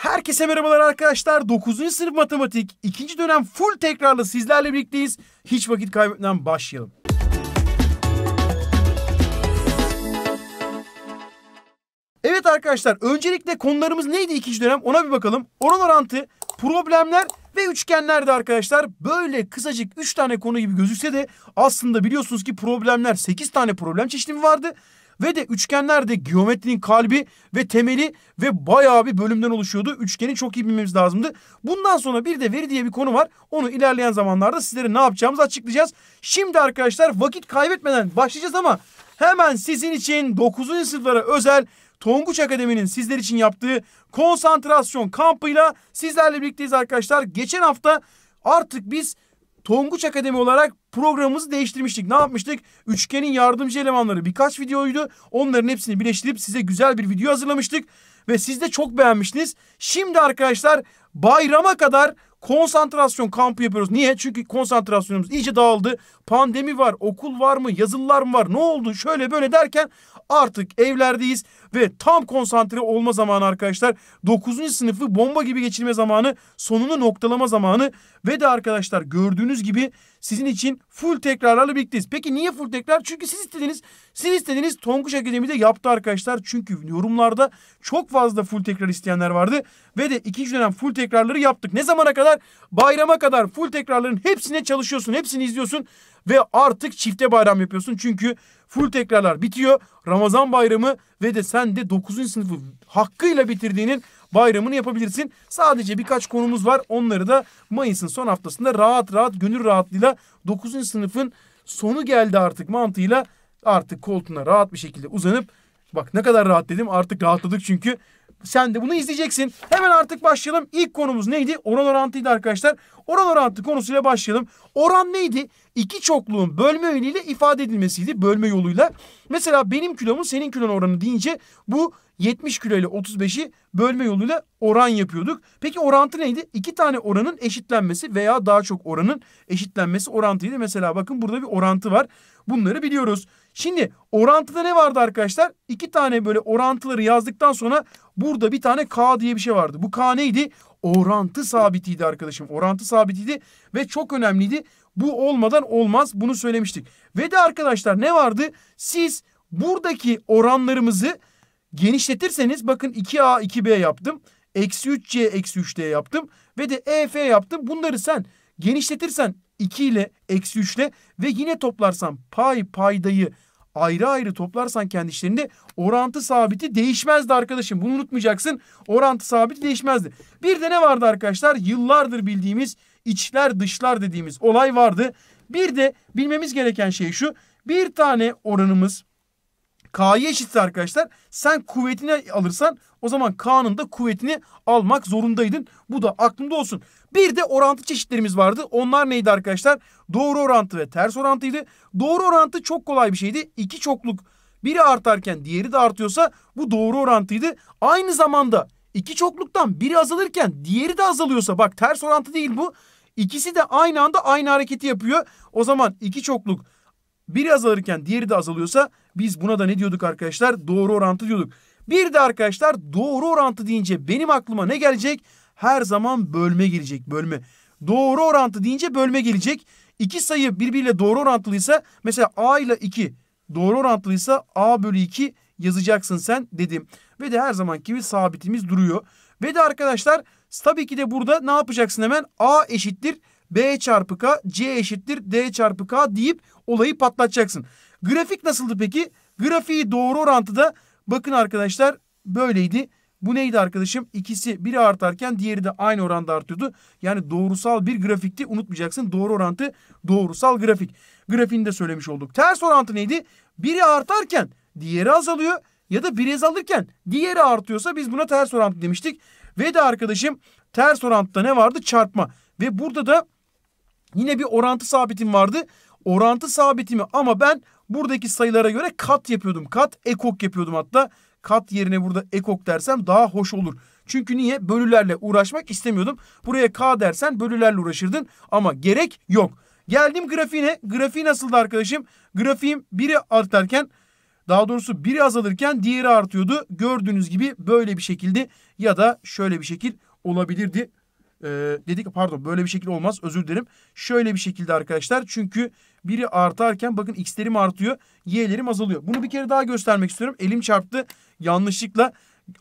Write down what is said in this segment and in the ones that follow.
Herkese merhabalar arkadaşlar. 9. sınıf matematik 2. dönem full tekrarlı sizlerle birlikteyiz. Hiç vakit kaybetmeden başlayalım. Evet arkadaşlar öncelikle konularımız neydi 2. dönem ona bir bakalım. Oran orantı, problemler ve üçgenlerdi arkadaşlar böyle kısacık 3 tane konu gibi gözükse de aslında biliyorsunuz ki problemler 8 tane problem çeşidi vardı. Ve de üçgenler de geometrinin kalbi ve temeli ve bayağı bir bölümden oluşuyordu. Üçgeni çok iyi bilmemiz lazımdı. Bundan sonra bir de veri diye bir konu var. Onu ilerleyen zamanlarda sizlere ne yapacağımızı açıklayacağız. Şimdi arkadaşlar vakit kaybetmeden başlayacağız ama hemen sizin için 9. sınıflara özel Tonguç Akademi'nin sizler için yaptığı konsantrasyon kampıyla sizlerle birlikteyiz arkadaşlar. Geçen hafta artık biz Tonguç Akademi olarak programımızı değiştirmiştik. Ne yapmıştık? Üçgenin yardımcı elemanları birkaç videoydu. Onların hepsini birleştirip size güzel bir video hazırlamıştık. Ve siz de çok beğenmiştiniz. Şimdi arkadaşlar bayrama kadar konsantrasyon kampı yapıyoruz. Niye? Çünkü konsantrasyonumuz iyice dağıldı. Pandemi var, okul var mı, yazılılar mı var, ne oldu şöyle böyle derken artık evlerdeyiz ve tam konsantre olma zamanı arkadaşlar. 9. sınıfı bomba gibi geçirme zamanı, sonunu noktalama zamanı ve de arkadaşlar gördüğünüz gibi sizin için full tekrarlarla birlikteyiz. Peki niye full tekrar? Çünkü siz istediniz. Siz istediniz Tonguç Akademi'de yaptı arkadaşlar. Çünkü yorumlarda çok fazla full tekrar isteyenler vardı. Ve de ikinci dönem full tekrarları yaptık. Ne zamana kadar? Bayrama kadar full tekrarların hepsine çalışıyorsun. Hepsini izliyorsun ve artık çifte bayram yapıyorsun. Çünkü full tekrarlar bitiyor. Ramazan bayramı ve de sen de 9. sınıfı hakkıyla bitirdiğinin bayramını yapabilirsin. Sadece birkaç konumuz var. Onları da Mayıs'ın son haftasında rahat rahat gönül rahatlığıyla 9. sınıfın sonu geldi artık mantığıyla artık koltuğuna rahat bir şekilde uzanıp bak ne kadar rahat dedim artık rahatladık çünkü sen de bunu izleyeceksin. Hemen artık başlayalım. İlk konumuz neydi? Oran orantıydı arkadaşlar. Oran orantı konusuyla başlayalım. Oran neydi? İki çokluğun bölme yönüyle ifade edilmesiydi. Bölme yoluyla. Mesela benim kilomun senin kilonun oranı deyince bu 70 kilo ile 35'i bölme yoluyla oran yapıyorduk. Peki orantı neydi? İki tane oranın eşitlenmesi veya daha çok oranın eşitlenmesi orantıydı. Mesela bakın burada bir orantı var. Bunları biliyoruz. Şimdi orantıda ne vardı arkadaşlar? İki tane böyle orantıları yazdıktan sonra Burada bir tane K diye bir şey vardı. Bu K neydi? Orantı sabitiydi arkadaşım. Orantı sabitiydi ve çok önemliydi. Bu olmadan olmaz. Bunu söylemiştik. Ve de arkadaşlar ne vardı? Siz buradaki oranlarımızı genişletirseniz bakın 2A 2B yaptım. Eksi 3C eksi 3D yaptım. Ve de EF yaptım. Bunları sen genişletirsen 2 ile eksi 3 ile ve yine toplarsan pay paydayı ayrı ayrı toplarsan kendi işlerinde orantı sabiti değişmezdi arkadaşım. Bunu unutmayacaksın. Orantı sabiti değişmezdi. Bir de ne vardı arkadaşlar? Yıllardır bildiğimiz içler dışlar dediğimiz olay vardı. Bir de bilmemiz gereken şey şu. Bir tane oranımız K'ya eşitse arkadaşlar sen kuvvetini alırsan o zaman K'nın da kuvvetini almak zorundaydın. Bu da aklında olsun. Bir de orantı çeşitlerimiz vardı. Onlar neydi arkadaşlar? Doğru orantı ve ters orantıydı. Doğru orantı çok kolay bir şeydi. İki çokluk biri artarken diğeri de artıyorsa bu doğru orantıydı. Aynı zamanda iki çokluktan biri azalırken diğeri de azalıyorsa bak ters orantı değil bu. İkisi de aynı anda aynı hareketi yapıyor. O zaman iki çokluk biri azalırken diğeri de azalıyorsa biz buna da ne diyorduk arkadaşlar? Doğru orantı diyorduk. Bir de arkadaşlar doğru orantı deyince benim aklıma ne gelecek? Her zaman bölme gelecek bölme. Doğru orantı deyince bölme gelecek. İki sayı birbiriyle doğru orantılıysa mesela A ile 2 doğru orantılıysa A bölü 2 yazacaksın sen dedim. Ve de her zamanki gibi sabitimiz duruyor. Ve de arkadaşlar tabii ki de burada ne yapacaksın hemen? A eşittir B çarpı K, C eşittir D çarpı K deyip olayı patlatacaksın. Grafik nasıldı peki? Grafiği doğru orantıda bakın arkadaşlar böyleydi. Bu neydi arkadaşım? İkisi biri artarken diğeri de aynı oranda artıyordu. Yani doğrusal bir grafikti. Unutmayacaksın doğru orantı doğrusal grafik. Grafiğini de söylemiş olduk. Ters orantı neydi? Biri artarken diğeri azalıyor ya da biri azalırken diğeri artıyorsa biz buna ters orantı demiştik. Ve de arkadaşım ters orantıda ne vardı? Çarpma. Ve burada da yine bir orantı sabitim vardı. Orantı sabitimi ama ben buradaki sayılara göre kat yapıyordum. Kat ekok yapıyordum hatta. Kat yerine burada ekok dersem daha hoş olur. Çünkü niye? Bölülerle uğraşmak istemiyordum. Buraya k dersen bölülerle uğraşırdın ama gerek yok. Geldim grafiğine. Grafiği nasıldı arkadaşım? Grafiğim biri artarken daha doğrusu biri azalırken diğeri artıyordu. Gördüğünüz gibi böyle bir şekilde ya da şöyle bir şekil olabilirdi. E, dedik pardon böyle bir şekilde olmaz özür dilerim. Şöyle bir şekilde arkadaşlar çünkü biri artarken bakın x'lerim artıyor y'lerim azalıyor. Bunu bir kere daha göstermek istiyorum. Elim çarptı yanlışlıkla.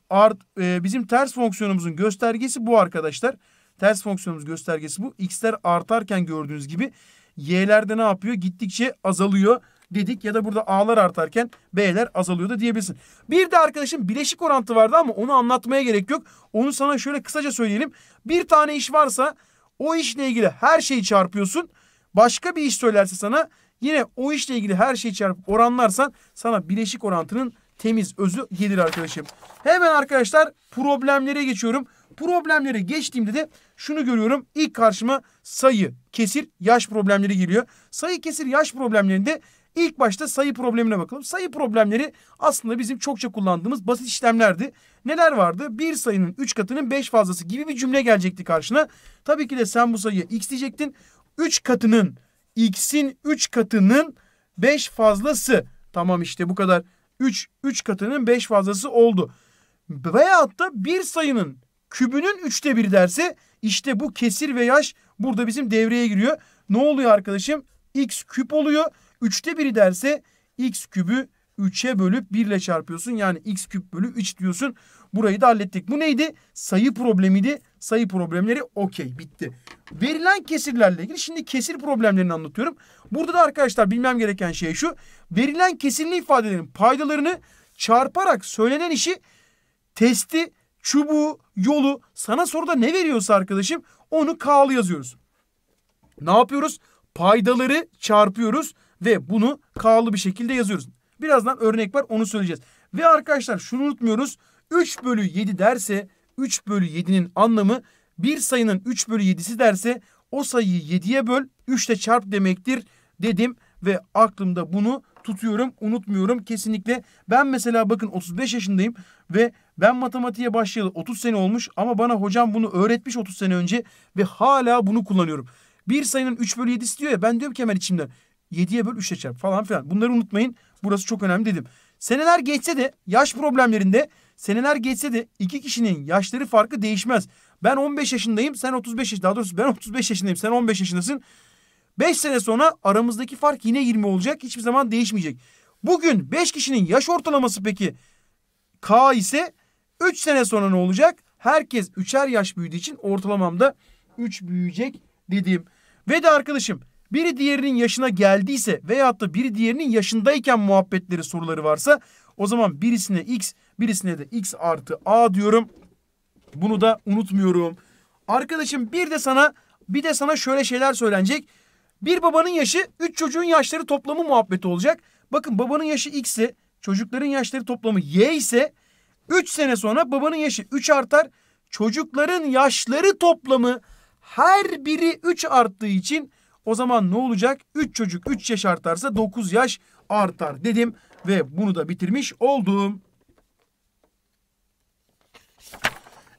Art, e, bizim ters fonksiyonumuzun göstergesi bu arkadaşlar. Ters fonksiyonumuz göstergesi bu. X'ler artarken gördüğünüz gibi y'lerde ne yapıyor? Gittikçe azalıyor dedik ya da burada A'lar artarken B'ler azalıyordu diyebilirsin. Bir de arkadaşım bileşik orantı vardı ama onu anlatmaya gerek yok. Onu sana şöyle kısaca söyleyelim. Bir tane iş varsa o işle ilgili her şeyi çarpıyorsun. Başka bir iş söylerse sana yine o işle ilgili her şeyi çarpıp oranlarsan sana bileşik orantının temiz özü gelir arkadaşım. Hemen arkadaşlar problemlere geçiyorum. Problemlere geçtiğimde de şunu görüyorum. İlk karşıma sayı, kesir, yaş problemleri geliyor. Sayı, kesir, yaş problemlerinde İlk başta sayı problemine bakalım. Sayı problemleri aslında bizim çokça kullandığımız basit işlemlerdi. Neler vardı? Bir sayının 3 katının 5 fazlası gibi bir cümle gelecekti karşına. Tabii ki de sen bu sayıya x diyecektin. 3 katının x'in 3 katının 5 fazlası. Tamam işte bu kadar. 3 3 katının 5 fazlası oldu. Veyahut da bir sayının kübünün 3'te 1 derse işte bu kesir ve yaş burada bizim devreye giriyor. Ne oluyor arkadaşım? x küp oluyor. Üçte biri derse x kübü 3'e bölüp 1 ile çarpıyorsun. Yani x küp bölü 3 diyorsun. Burayı da hallettik. Bu neydi? Sayı problemiydi. Sayı problemleri okey bitti. Verilen kesirlerle ilgili şimdi kesir problemlerini anlatıyorum. Burada da arkadaşlar bilmem gereken şey şu. Verilen kesirli ifadelerin paydalarını çarparak söylenen işi testi, çubuğu, yolu sana soruda ne veriyorsa arkadaşım onu K'lı yazıyoruz. Ne yapıyoruz? Paydaları çarpıyoruz. Ve bunu kağıtlı bir şekilde yazıyoruz. Birazdan örnek var onu söyleyeceğiz. Ve arkadaşlar şunu unutmuyoruz. 3 bölü 7 derse 3 bölü 7'nin anlamı bir sayının 3 bölü 7'si derse o sayıyı 7'ye böl 3 ile çarp demektir dedim. Ve aklımda bunu tutuyorum unutmuyorum kesinlikle. Ben mesela bakın 35 yaşındayım ve ben matematiğe başlayalı 30 sene olmuş ama bana hocam bunu öğretmiş 30 sene önce ve hala bunu kullanıyorum. Bir sayının 3 bölü 7'si diyor ya ben diyorum ki hemen içimden 7'ye böl 3'e çarp falan filan. Bunları unutmayın. Burası çok önemli dedim. Seneler geçse de yaş problemlerinde seneler geçse de iki kişinin yaşları farkı değişmez. Ben 15 yaşındayım sen 35 yaş daha doğrusu ben 35 yaşındayım sen 15 yaşındasın. 5 sene sonra aramızdaki fark yine 20 olacak. Hiçbir zaman değişmeyecek. Bugün 5 kişinin yaş ortalaması peki K ise 3 sene sonra ne olacak? Herkes 3'er yaş büyüdüğü için ortalamamda 3 büyüyecek dediğim. Ve de arkadaşım biri diğerinin yaşına geldiyse veyahut da biri diğerinin yaşındayken muhabbetleri soruları varsa o zaman birisine x birisine de x artı a diyorum. Bunu da unutmuyorum. Arkadaşım bir de sana bir de sana şöyle şeyler söylenecek. Bir babanın yaşı üç çocuğun yaşları toplamı muhabbeti olacak. Bakın babanın yaşı x ise çocukların yaşları toplamı y ise 3 sene sonra babanın yaşı 3 artar. Çocukların yaşları toplamı her biri 3 arttığı için o zaman ne olacak? 3 çocuk 3 yaş artarsa 9 yaş artar dedim ve bunu da bitirmiş oldum.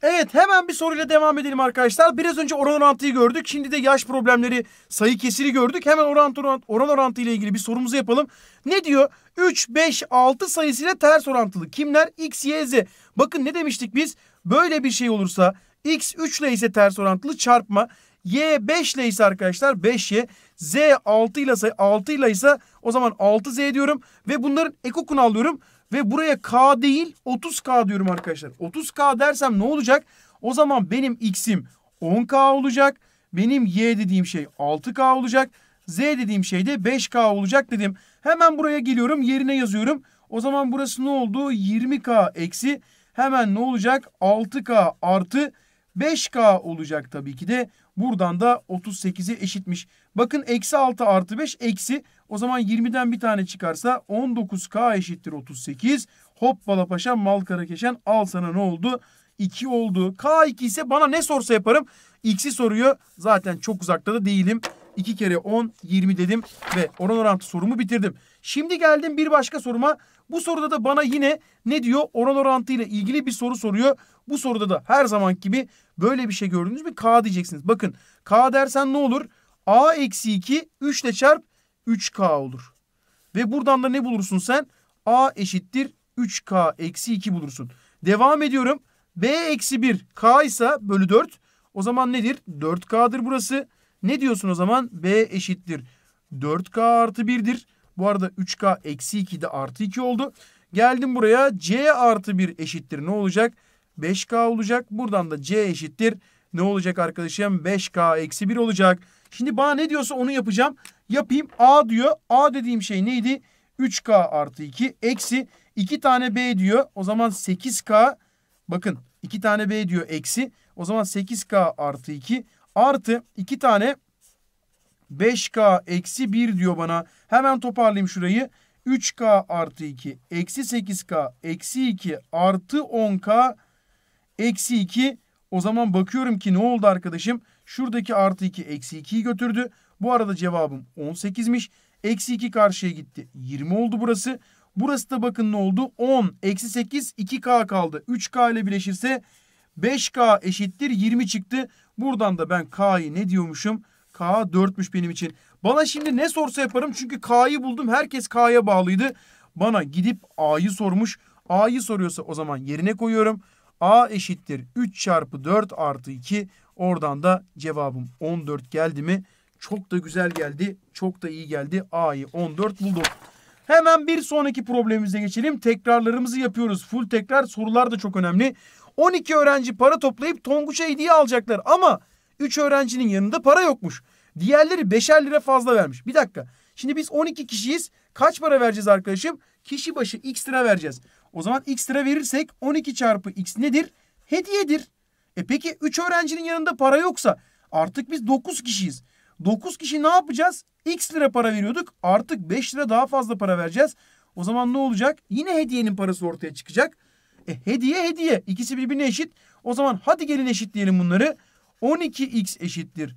Evet hemen bir soruyla devam edelim arkadaşlar. Biraz önce oran orantıyı gördük. Şimdi de yaş problemleri sayı kesiri gördük. Hemen oran, oran, oran orantı ile ilgili bir sorumuzu yapalım. Ne diyor? 3, 5, 6 sayısıyla ters orantılı. Kimler? X, Y, Z. Bakın ne demiştik biz? Böyle bir şey olursa X 3 ile ise ters orantılı çarpma. Y 5 ile ise arkadaşlar 5Y. Z 6 ile ise 6 ile ise o zaman 6Z diyorum. Ve bunların ekokunu alıyorum. Ve buraya K değil 30K diyorum arkadaşlar. 30K dersem ne olacak? O zaman benim X'im 10K olacak. Benim Y dediğim şey 6K olacak. Z dediğim şey de 5K olacak dedim. Hemen buraya geliyorum yerine yazıyorum. O zaman burası ne oldu? 20K eksi hemen ne olacak? 6K artı 5K olacak tabii ki de. Buradan da 38'e eşitmiş. Bakın eksi 6 artı 5 eksi. O zaman 20'den bir tane çıkarsa 19K eşittir 38. Hoppala paşa mal karakeşen al sana ne oldu? 2 oldu. K2 ise bana ne sorsa yaparım. X'i soruyor. Zaten çok uzakta da değilim. 2 kere 10 20 dedim ve oran orantı sorumu bitirdim. Şimdi geldim bir başka soruma. Bu soruda da bana yine ne diyor? Oral orantı ile ilgili bir soru soruyor. Bu soruda da her zaman gibi böyle bir şey gördünüz mü? K diyeceksiniz. Bakın K dersen ne olur? A eksi 2 3 ile çarp 3K olur. Ve buradan da ne bulursun sen? A eşittir 3K eksi 2 bulursun. Devam ediyorum. B eksi 1 K ise bölü 4. O zaman nedir? 4K'dır burası. Ne diyorsun o zaman? B eşittir 4K artı 1'dir. Bu arada 3K eksi 2 de artı 2 oldu. Geldim buraya C artı 1 eşittir ne olacak? 5K olacak. Buradan da C eşittir. Ne olacak arkadaşım? 5K eksi 1 olacak. Şimdi bana ne diyorsa onu yapacağım. Yapayım A diyor. A dediğim şey neydi? 3K artı 2 eksi 2 tane B diyor. O zaman 8K bakın 2 tane B diyor eksi. O zaman 8K artı 2 artı 2 tane 5K eksi 1 diyor bana. Hemen toparlayayım şurayı. 3K artı 2 eksi 8K eksi 2 artı 10K eksi 2. O zaman bakıyorum ki ne oldu arkadaşım? Şuradaki artı 2 eksi 2'yi götürdü. Bu arada cevabım 18'miş. Eksi 2 karşıya gitti. 20 oldu burası. Burası da bakın ne oldu? 10 eksi 8 2K kaldı. 3K ile birleşirse 5K eşittir 20 çıktı. Buradan da ben K'yı ne diyormuşum? K 4'müş benim için. Bana şimdi ne sorsa yaparım çünkü K'yı buldum. Herkes K'ya bağlıydı. Bana gidip A'yı sormuş. A'yı soruyorsa o zaman yerine koyuyorum. A eşittir 3 çarpı 4 artı 2. Oradan da cevabım 14 geldi mi? Çok da güzel geldi. Çok da iyi geldi. A'yı 14 buldum. Hemen bir sonraki problemimize geçelim. Tekrarlarımızı yapıyoruz. Full tekrar sorular da çok önemli. 12 öğrenci para toplayıp Tonguç'a hediye alacaklar ama 3 öğrencinin yanında para yokmuş. Diğerleri beşer lira fazla vermiş. Bir dakika. Şimdi biz 12 kişiyiz. Kaç para vereceğiz arkadaşım? Kişi başı x lira vereceğiz. O zaman x lira verirsek 12 çarpı x nedir? Hediyedir. E peki 3 öğrencinin yanında para yoksa artık biz 9 kişiyiz. 9 kişi ne yapacağız? X lira para veriyorduk. Artık 5 lira daha fazla para vereceğiz. O zaman ne olacak? Yine hediyenin parası ortaya çıkacak. E, hediye hediye. İkisi birbirine eşit. O zaman hadi gelin eşitleyelim bunları. 12x eşittir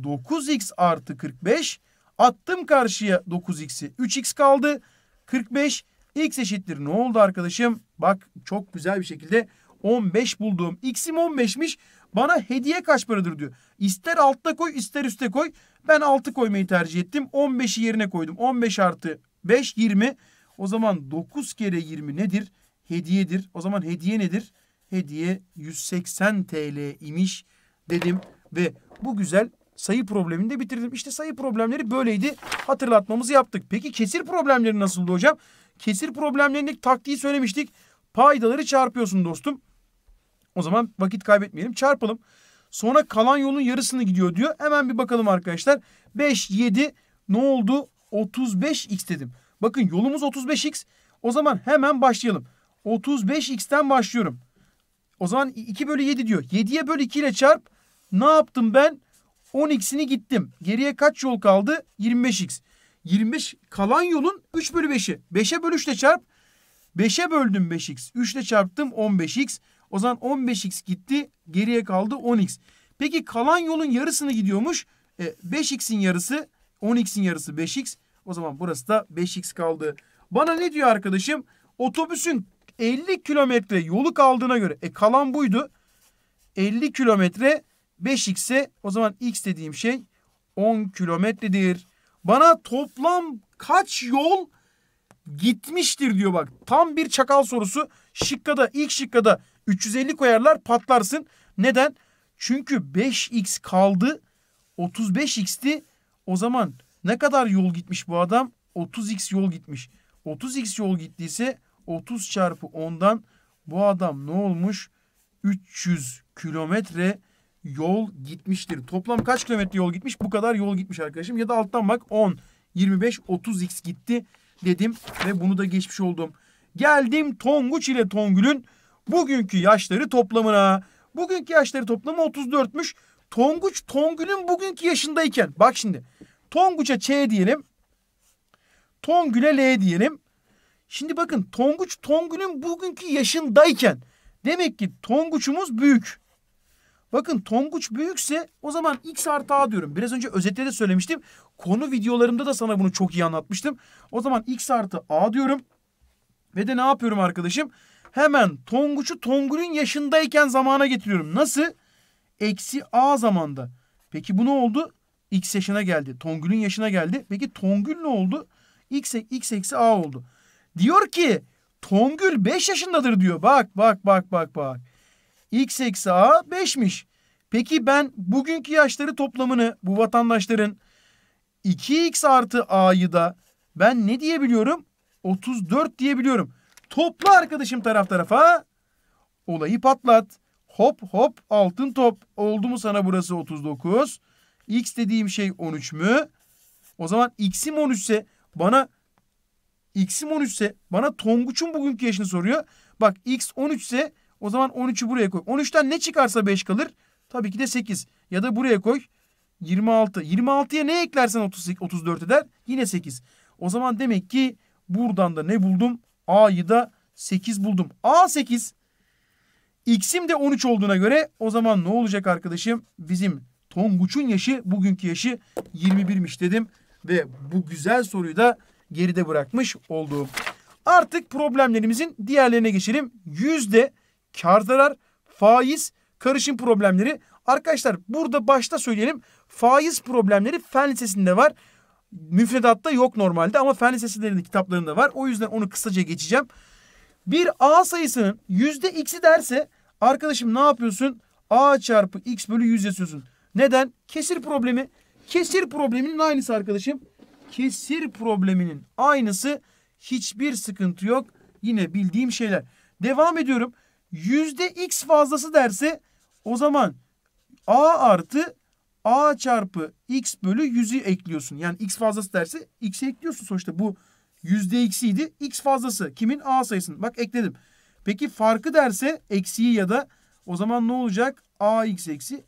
9x artı 45 attım karşıya 9x'i 3x kaldı 45 x eşittir ne oldu arkadaşım? Bak çok güzel bir şekilde 15 bulduğum x'im 15'miş bana hediye kaç paradır diyor. İster altta koy ister üstte koy ben 6 koymayı tercih ettim 15'i yerine koydum 15 artı 5 20 o zaman 9 kere 20 nedir? Hediyedir. O zaman hediye nedir? Hediye 180 TL imiş dedim ve bu güzel Sayı problemini de bitirdim. İşte sayı problemleri böyleydi. Hatırlatmamızı yaptık. Peki kesir problemleri nasıldı hocam? Kesir problemlerindeki taktiği söylemiştik. Paydaları çarpıyorsun dostum. O zaman vakit kaybetmeyelim. Çarpalım. Sonra kalan yolun yarısını gidiyor diyor. Hemen bir bakalım arkadaşlar. 5, 7 ne oldu? 35x dedim. Bakın yolumuz 35x. O zaman hemen başlayalım. 35x'ten başlıyorum. O zaman 2 bölü 7 diyor. 7'ye bölü 2 ile çarp. Ne yaptım ben? 10x'ini gittim. Geriye kaç yol kaldı? 25x. 25 kalan yolun 3 bölü 5'i. 5'e bölü 3 çarp. 5'e böldüm 5x. 3 ile çarptım 15x. O zaman 15x gitti. Geriye kaldı 10x. Peki kalan yolun yarısını gidiyormuş. E, 5x'in yarısı 10x'in yarısı 5x. O zaman burası da 5x kaldı. Bana ne diyor arkadaşım? Otobüsün 50 kilometre yolu kaldığına göre. E kalan buydu. 50 kilometre 5x'e o zaman x dediğim şey 10 kilometredir. Bana toplam kaç yol gitmiştir diyor bak. Tam bir çakal sorusu. Şıkkada ilk şıkkada 350 koyarlar patlarsın. Neden? Çünkü 5x kaldı. 35x'ti. O zaman ne kadar yol gitmiş bu adam? 30x yol gitmiş. 30x yol gittiyse 30 çarpı 10'dan bu adam ne olmuş? 300 kilometre yol gitmiştir. Toplam kaç kilometre yol gitmiş? Bu kadar yol gitmiş arkadaşım. Ya da alttan bak 10, 25, 30x gitti dedim ve bunu da geçmiş oldum. Geldim Tonguç ile Tongül'ün bugünkü yaşları toplamına. Bugünkü yaşları toplamı 34'müş. Tonguç Tongül'ün bugünkü yaşındayken bak şimdi Tonguç'a Ç diyelim. Tongül'e L diyelim. Şimdi bakın Tonguç Tongül'ün bugünkü yaşındayken demek ki Tonguç'umuz büyük. Bakın tonguç büyükse o zaman x artı a diyorum. Biraz önce özette de söylemiştim. Konu videolarımda da sana bunu çok iyi anlatmıştım. O zaman x artı a diyorum. Ve de ne yapıyorum arkadaşım? Hemen tonguçu tongulun yaşındayken zamana getiriyorum. Nasıl? Eksi a zamanda. Peki bu ne oldu? X yaşına geldi. Tongül'ün yaşına geldi. Peki Tongul ne oldu? X, X eksi A oldu. Diyor ki Tongul 5 yaşındadır diyor. Bak bak bak bak bak x eksi a 5'miş. Peki ben bugünkü yaşları toplamını bu vatandaşların 2x artı a'yı da ben ne diyebiliyorum? 34 diyebiliyorum. Topla arkadaşım taraf tarafa. Olayı patlat. Hop hop altın top. Oldu mu sana burası 39? X dediğim şey 13 mü? O zaman x'im 13 ise bana x'im 13 ise bana Tonguç'un bugünkü yaşını soruyor. Bak x 13 ise o zaman 13'ü buraya koy. 13'ten ne çıkarsa 5 kalır. Tabii ki de 8. Ya da buraya koy. 26. 26'ya ne eklersen 38, 34 eder. Yine 8. O zaman demek ki buradan da ne buldum? A'yı da 8 buldum. A 8. X'im de 13 olduğuna göre o zaman ne olacak arkadaşım? Bizim Tonguç'un yaşı bugünkü yaşı 21'miş dedim. Ve bu güzel soruyu da geride bırakmış oldum. Artık problemlerimizin diğerlerine geçelim. Yüzde kar zarar, faiz, karışım problemleri. Arkadaşlar burada başta söyleyelim faiz problemleri fen lisesinde var. Müfredatta yok normalde ama fen lisesilerinin kitaplarında var. O yüzden onu kısaca geçeceğim. Bir A sayısının yüzde x'i derse arkadaşım ne yapıyorsun? A çarpı x bölü 100 yazıyorsun. Neden? Kesir problemi. Kesir probleminin aynısı arkadaşım. Kesir probleminin aynısı. Hiçbir sıkıntı yok. Yine bildiğim şeyler. Devam ediyorum yüzde x fazlası derse o zaman a artı a çarpı x bölü yüzü ekliyorsun. Yani x fazlası derse x'i ekliyorsun sonuçta bu yüzde x'iydi. x fazlası kimin a sayısının bak ekledim. Peki farkı derse eksiği ya da o zaman ne olacak? a x eksi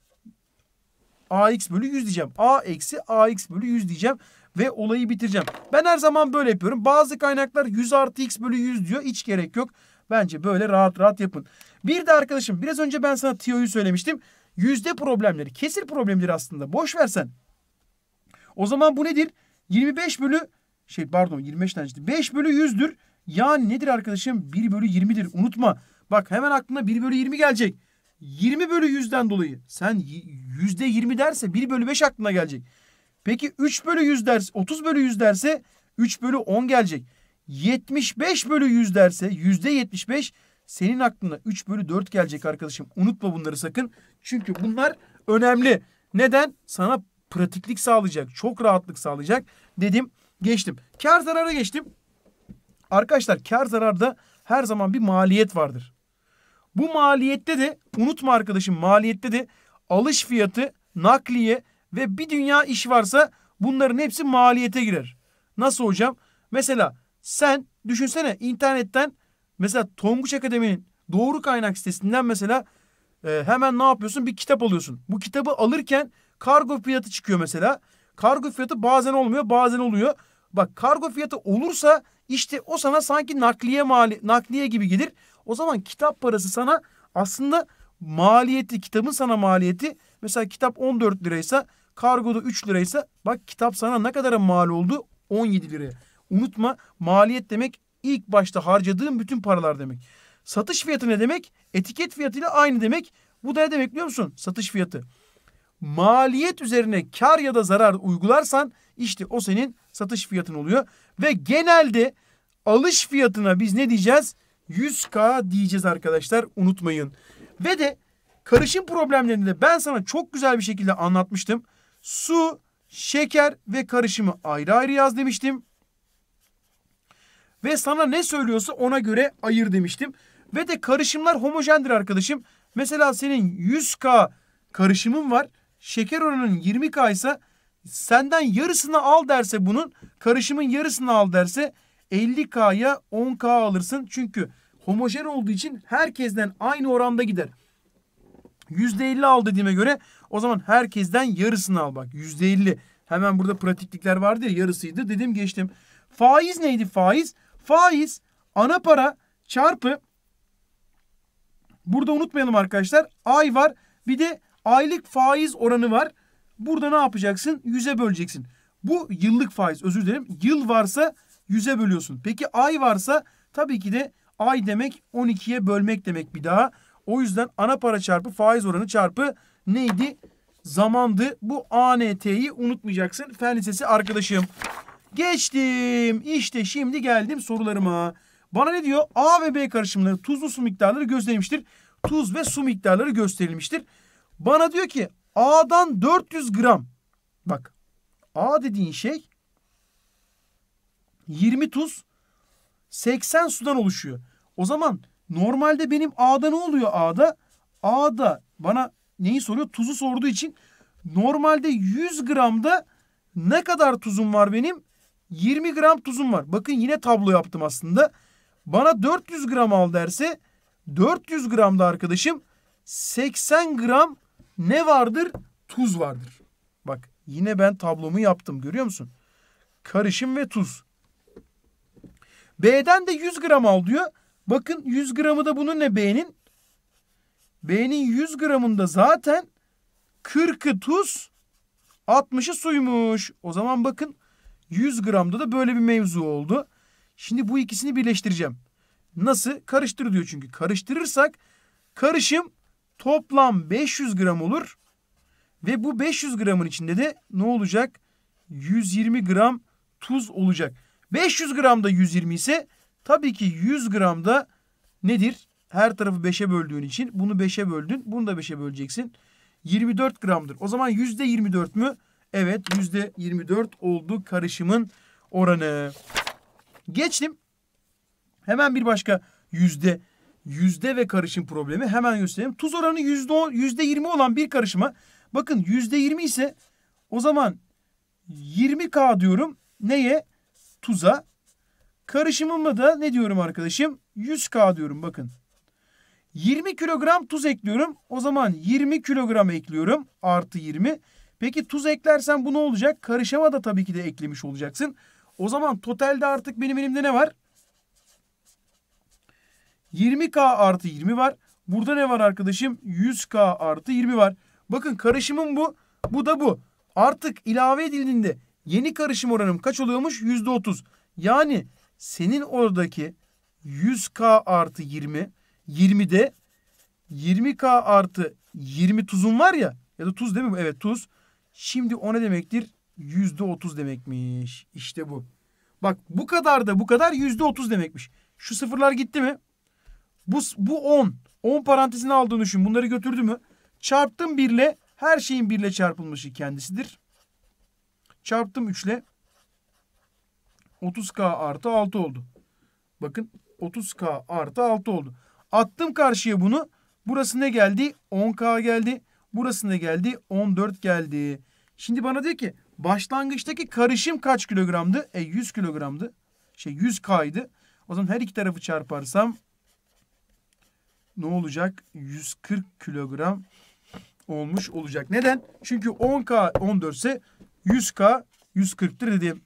ax bölü 100 diyeceğim. a eksi ax bölü 100 diyeceğim ve olayı bitireceğim. Ben her zaman böyle yapıyorum. Bazı kaynaklar 100 artı x bölü 100 diyor. Hiç gerek yok. Bence böyle rahat rahat yapın. Bir de arkadaşım biraz önce ben sana TIO'yu söylemiştim. Yüzde problemleri, kesir problemleri aslında. Boş versen. O zaman bu nedir? 25 bölü şey pardon 25 tane 5 bölü 100'dür. Yani nedir arkadaşım? 1 bölü 20'dir. Unutma. Bak hemen aklına 1 bölü 20 gelecek. 20 bölü 100'den dolayı. Sen yüzde 20 derse 1 bölü 5 aklına gelecek. Peki 3 bölü 100 derse 30 bölü 100 derse 3 bölü 10 gelecek. 75 bölü 100 derse yüzde 75 senin aklına 3 bölü 4 gelecek arkadaşım. Unutma bunları sakın. Çünkü bunlar önemli. Neden? Sana pratiklik sağlayacak. Çok rahatlık sağlayacak. Dedim geçtim. Kar zarara geçtim. Arkadaşlar kar zararda her zaman bir maliyet vardır. Bu maliyette de unutma arkadaşım maliyette de alış fiyatı, nakliye ve bir dünya iş varsa bunların hepsi maliyete girer. Nasıl hocam? Mesela sen düşünsene internetten mesela Tonguç Akademi'nin doğru kaynak sitesinden mesela e, hemen ne yapıyorsun? Bir kitap alıyorsun. Bu kitabı alırken kargo fiyatı çıkıyor mesela. Kargo fiyatı bazen olmuyor bazen oluyor. Bak kargo fiyatı olursa işte o sana sanki nakliye mali nakliye gibi gelir. O zaman kitap parası sana aslında maliyeti kitabın sana maliyeti mesela kitap 14 liraysa kargoda 3 liraysa bak kitap sana ne kadar mal oldu? 17 liraya. Unutma maliyet demek ilk başta harcadığın bütün paralar demek. Satış fiyatı ne demek? Etiket fiyatıyla aynı demek. Bu da ne demek biliyor musun? Satış fiyatı. Maliyet üzerine kar ya da zarar uygularsan işte o senin satış fiyatın oluyor. Ve genelde alış fiyatına biz ne diyeceğiz? 100K diyeceğiz arkadaşlar unutmayın. Ve de karışım problemlerini de ben sana çok güzel bir şekilde anlatmıştım. Su, şeker ve karışımı ayrı ayrı yaz demiştim. Ve sana ne söylüyorsa ona göre ayır demiştim. Ve de karışımlar homojendir arkadaşım. Mesela senin 100K karışımın var. Şeker oranın 20K ise senden yarısını al derse bunun karışımın yarısını al derse 50K'ya 10K alırsın. Çünkü homojen olduğu için herkesten aynı oranda gider. %50 al dediğime göre o zaman herkesten yarısını al bak. %50. Hemen burada pratiklikler vardı ya yarısıydı. Dedim geçtim. Faiz neydi faiz? Faiz ana para çarpı burada unutmayalım arkadaşlar ay var bir de aylık faiz oranı var. Burada ne yapacaksın? Yüze böleceksin. Bu yıllık faiz özür dilerim. Yıl varsa yüze bölüyorsun. Peki ay varsa tabii ki de ay demek 12'ye bölmek demek bir daha. O yüzden ana para çarpı faiz oranı çarpı neydi? Zamandı. Bu ANT'yi unutmayacaksın. Fen Lisesi arkadaşım. Geçtim. İşte şimdi geldim sorularıma. Bana ne diyor? A ve B karışımları tuzlu su miktarları gösterilmiştir. Tuz ve su miktarları gösterilmiştir. Bana diyor ki A'dan 400 gram. Bak A dediğin şey 20 tuz 80 sudan oluşuyor. O zaman normalde benim A'da ne oluyor A'da? A'da bana neyi soruyor? Tuzu sorduğu için normalde 100 gramda ne kadar tuzum var benim? 20 gram tuzum var. Bakın yine tablo yaptım aslında. Bana 400 gram al derse 400 gramda arkadaşım 80 gram ne vardır? Tuz vardır. Bak yine ben tablomu yaptım görüyor musun? Karışım ve tuz. B'den de 100 gram al diyor. Bakın 100 gramı da bunun ne B'nin? B'nin 100 gramında zaten 40'ı tuz 60'ı suymuş. O zaman bakın 100 gramda da böyle bir mevzu oldu. Şimdi bu ikisini birleştireceğim. Nasıl? Karıştır diyor çünkü. Karıştırırsak karışım toplam 500 gram olur. Ve bu 500 gramın içinde de ne olacak? 120 gram tuz olacak. 500 gramda 120 ise tabii ki 100 gramda nedir? Her tarafı 5'e böldüğün için bunu 5'e böldün. Bunu da 5'e böleceksin. 24 gramdır. O zaman %24 mü? Evet yüzde 24 oldu karışımın oranı. Geçtim. Hemen bir başka yüzde yüzde ve karışım problemi hemen göstereyim. Tuz oranı yüzde, on, 20 olan bir karışıma bakın yüzde 20 ise o zaman 20K diyorum neye? Tuza. Karışımımı da ne diyorum arkadaşım? 100K diyorum bakın. 20 kilogram tuz ekliyorum. O zaman 20 kilogram ekliyorum. Artı 20. Peki tuz eklersen bu ne olacak? karışıma da tabii ki de eklemiş olacaksın. O zaman totalde artık benim elimde ne var? 20K artı 20 var. Burada ne var arkadaşım? 100K artı 20 var. Bakın karışımım bu. Bu da bu. Artık ilave edildiğinde yeni karışım oranım kaç oluyormuş? %30. Yani senin oradaki 100K artı 20, 20'de 20K artı 20 tuzun var ya ya da tuz değil mi? Evet tuz. Şimdi o ne demektir? Yüzde otuz demekmiş. İşte bu. Bak bu kadar da bu kadar yüzde otuz demekmiş. Şu sıfırlar gitti mi? Bu, bu on. On parantezini aldığını düşün. Bunları götürdü mü? Çarptım birle. Her şeyin birle çarpılmışı kendisidir. Çarptım üçle. 30k artı 6 oldu. Bakın 30k artı 6 oldu. Attım karşıya bunu. Burası ne geldi? 10k geldi. Burasında geldi 14 geldi. Şimdi bana diyor ki başlangıçtaki karışım kaç kilogramdı? E 100 kilogramdı. Şey 100 kaydı. O zaman her iki tarafı çarparsam ne olacak? 140 kilogram olmuş olacak. Neden? Çünkü 10K 14 ise 100K 140'tır dedim.